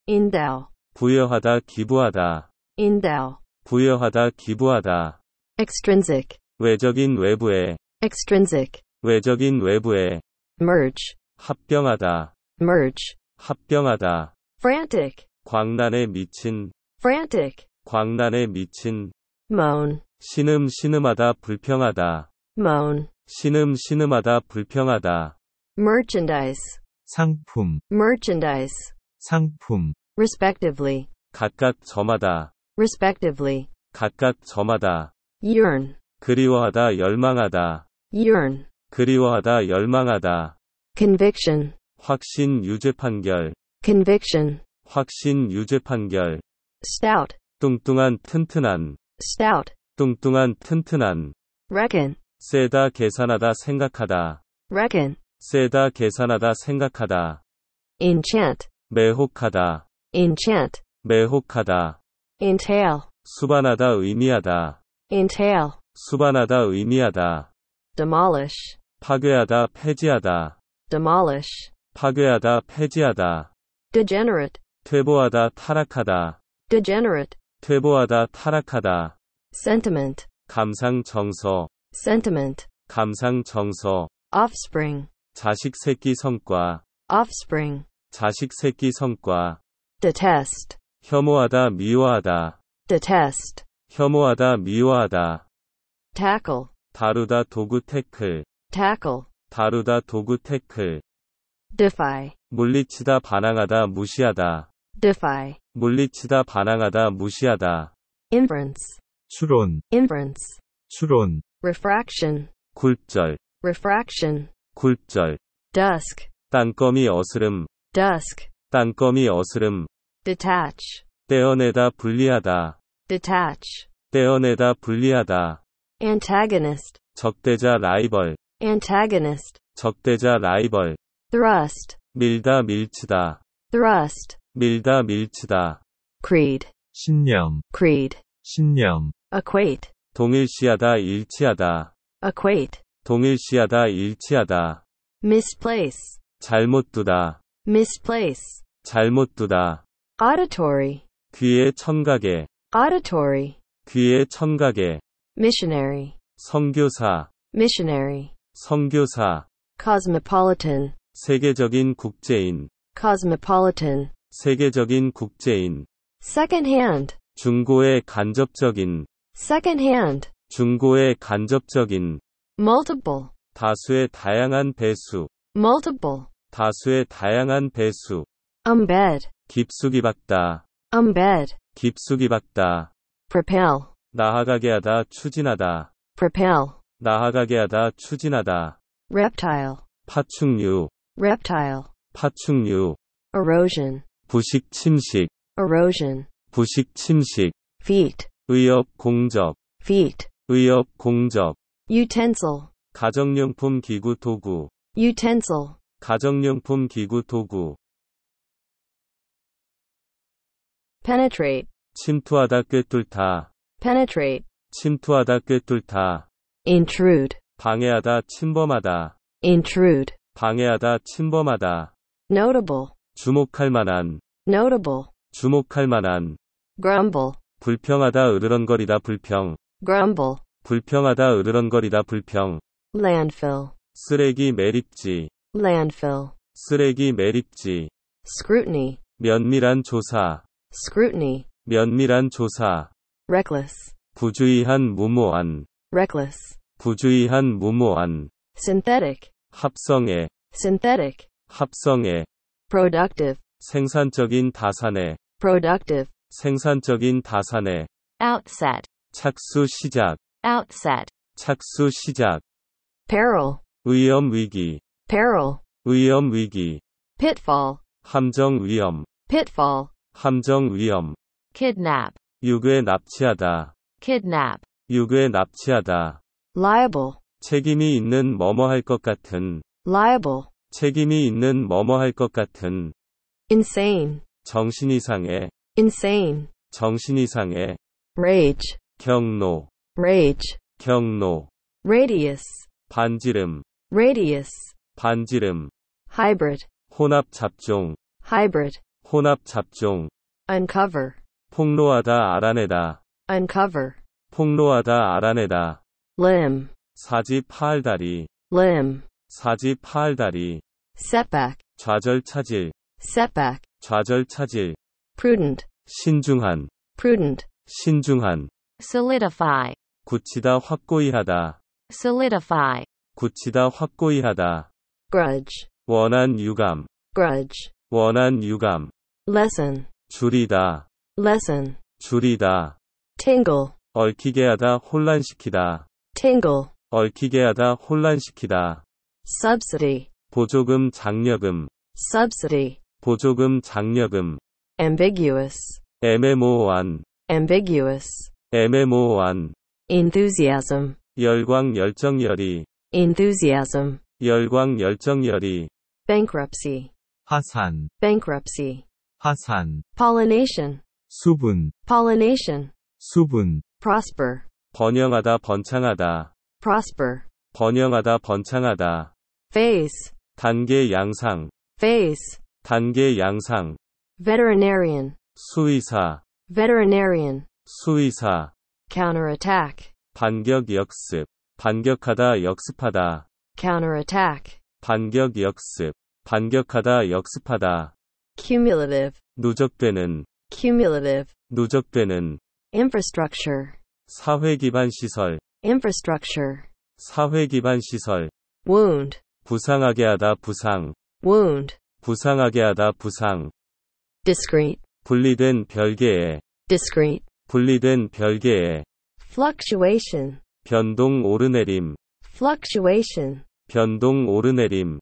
endow 부여하다 기부하다 endow 부여하다 기부하다 extrinsic 외적인 외부에 extrinsic 외적인 외부에 merge 합병하다 merge 합병하다 frantic 광란에 미친 frantic 광란에 미친 moan 신음 신음하다 불평하다. moan. 신음 신음하다 불평하다. merchandise. 상품. merchandise. 상품. respectively. 각각 저마다. respectively. 각각 저마다. yearn. 그리워하다 열망하다. yearn. 그리워하다 열망하다. conviction. 확신 유죄 판결. conviction. 확신 유죄 판결. stout. 뚱뚱한 튼튼한. stout. 뚱뚱한 튼튼한 reckon 세다 계산하다 생각하다 reckon 세다 계산하다 생각하다 enchant 매혹하다 enchant 매혹하다 entail 수반하다 의미하다 entail 수반하다 의미하다 demolish 파괴하다 폐지하다 demolish 파괴하다 폐지하다 degenerate 퇴보하다 타락하다 degenerate 퇴보하다 타락하다 sentiment 감상 정서 sentiment 감상 정서 offspring 자식 새끼 성과 offspring 자식 새끼 성과 detest 혐오하다 미워하다 detest 혐오하다 미워하다 tackle 다루다 도구 태클 tackle 다루다 도구 태클 defy 물리치다 반항하다 무시하다 defy 물리치다 반항하다 무시하다 inference 추론 inference 추론 refraction 굴절 refraction 굴절 dusk 땅거미 어스름 dusk 땅거미 어스름 detach 떼어내다 분리하다 detach 떼어내다 분리하다 antagonist 적대자 라이벌 antagonist 적대자 라이벌 thrust 밀다 밀치다 thrust 밀다 밀치다 creed 신념 creed 신념 equate 동일시하다 일치하다 equate 동일시하다 일치하다 misplace 잘못 두다 misplace 잘못 두다 auditory 귀의 청각에 auditory 귀의 청각에 missionary 선교사 missionary 선교사 cosmopolitan 세계적인 국제인 cosmopolitan 세계적인 국제인 second hand 중고의 간접적인 second-hand, 중고의 간접적인 multiple, 다수의 다양한 배수 multiple, 다수의 다양한 배수 embed, 깊숙이 박다 embed, 깊숙이 박다 propel, 나아가게 하다 추진하다 propel, 나아가게 하다 추진하다 reptile, 파충류 reptile, 파충류 erosion, 부식 침식 erosion, 부식 침식 feet, 의업 공적 feet 의업 공적 utensil 가정용품 기구 도구 utensil 가정용품 기구 도구 penetrate 침투하다 꿰뚫다 penetrate 침투하다 꿰뚫다 intrude 방해하다 침범하다 intrude 방해하다 침범하다 notable 주목할 만한 notable 주목할 만한 grumble 불평하다 으르렁거리다 불평 grumble 불평하다 으르렁거리다 불평 landfill 쓰레기 매립지 landfill 쓰레기 매립지 scrutiny 면밀한 조사 scrutiny 면밀한 조사 reckless 부주의한 무모한 reckless 부주의한 무모한 synthetic 합성의 synthetic 합성의 productive 생산적인 다산의 productive 생산적인 다산의 outset 착수 시작 outset 착수 시작 peril 위험 위기 peril 위험 위기 pitfall 함정 위험 pitfall 함정 위험 kidnap 유괴 납치하다 kidnap 유괴 납치하다 liable 책임이 있는 뭐뭐 할 것 같은 liable 책임이 있는 뭐뭐 할 것 같은 insane 정신 이상의 insane, 정신 이상의 rage, 경로, rage, 경로, radius, 반지름, radius, 반지름, hybrid, 혼합 잡종, hybrid, 혼합 잡종, uncover, 폭로하다 알아내다, uncover, 폭로하다 알아내다, limb, 사지 팔다리, limb, 사지 팔다리, setback, 좌절 차질, setback, 좌절 차질, prudent, 신중한, prudent, 신중한, solidify, 굳히다 확고히 하다, solidify, 굳히다 확고히 하다, grudge, 원한 유감, grudge, 원한 유감, lessen, 줄이다, lessen, 줄이다, tingle, 얽히게 하다 혼란시키다, tingle, 얽히게 하다 혼란시키다, subsidy, 보조금 장려금, subsidy, 보조금 장려금 ambiguous, 애매모호한, ambiguous, 애매모호한, enthusiasm, 열광 열정열이, enthusiasm, 열광 열정열이, bankruptcy, 파산, bankruptcy, 파산, pollination, 수분, pollination, 수분, prosper, 번영하다 번창하다, prosper, 번영하다 번창하다, phase, 단계 양상, phase, 단계 양상, veterinarian 수의사 veterinarian 수의사 counterattack 반격 역습 반격하다 역습하다 counterattack 반격 역습 반격하다 역습하다 cumulative 누적되는 cumulative 누적되는 infrastructure 사회 기반 시설 infrastructure 사회 기반 시설 wound 부상하게 하다 부상 wound 부상하게 하다 부상 discrete 분리된 별개의 discrete 분리된 별개의 fluctuation 변동 오르내림 fluctuation 변동 오르내림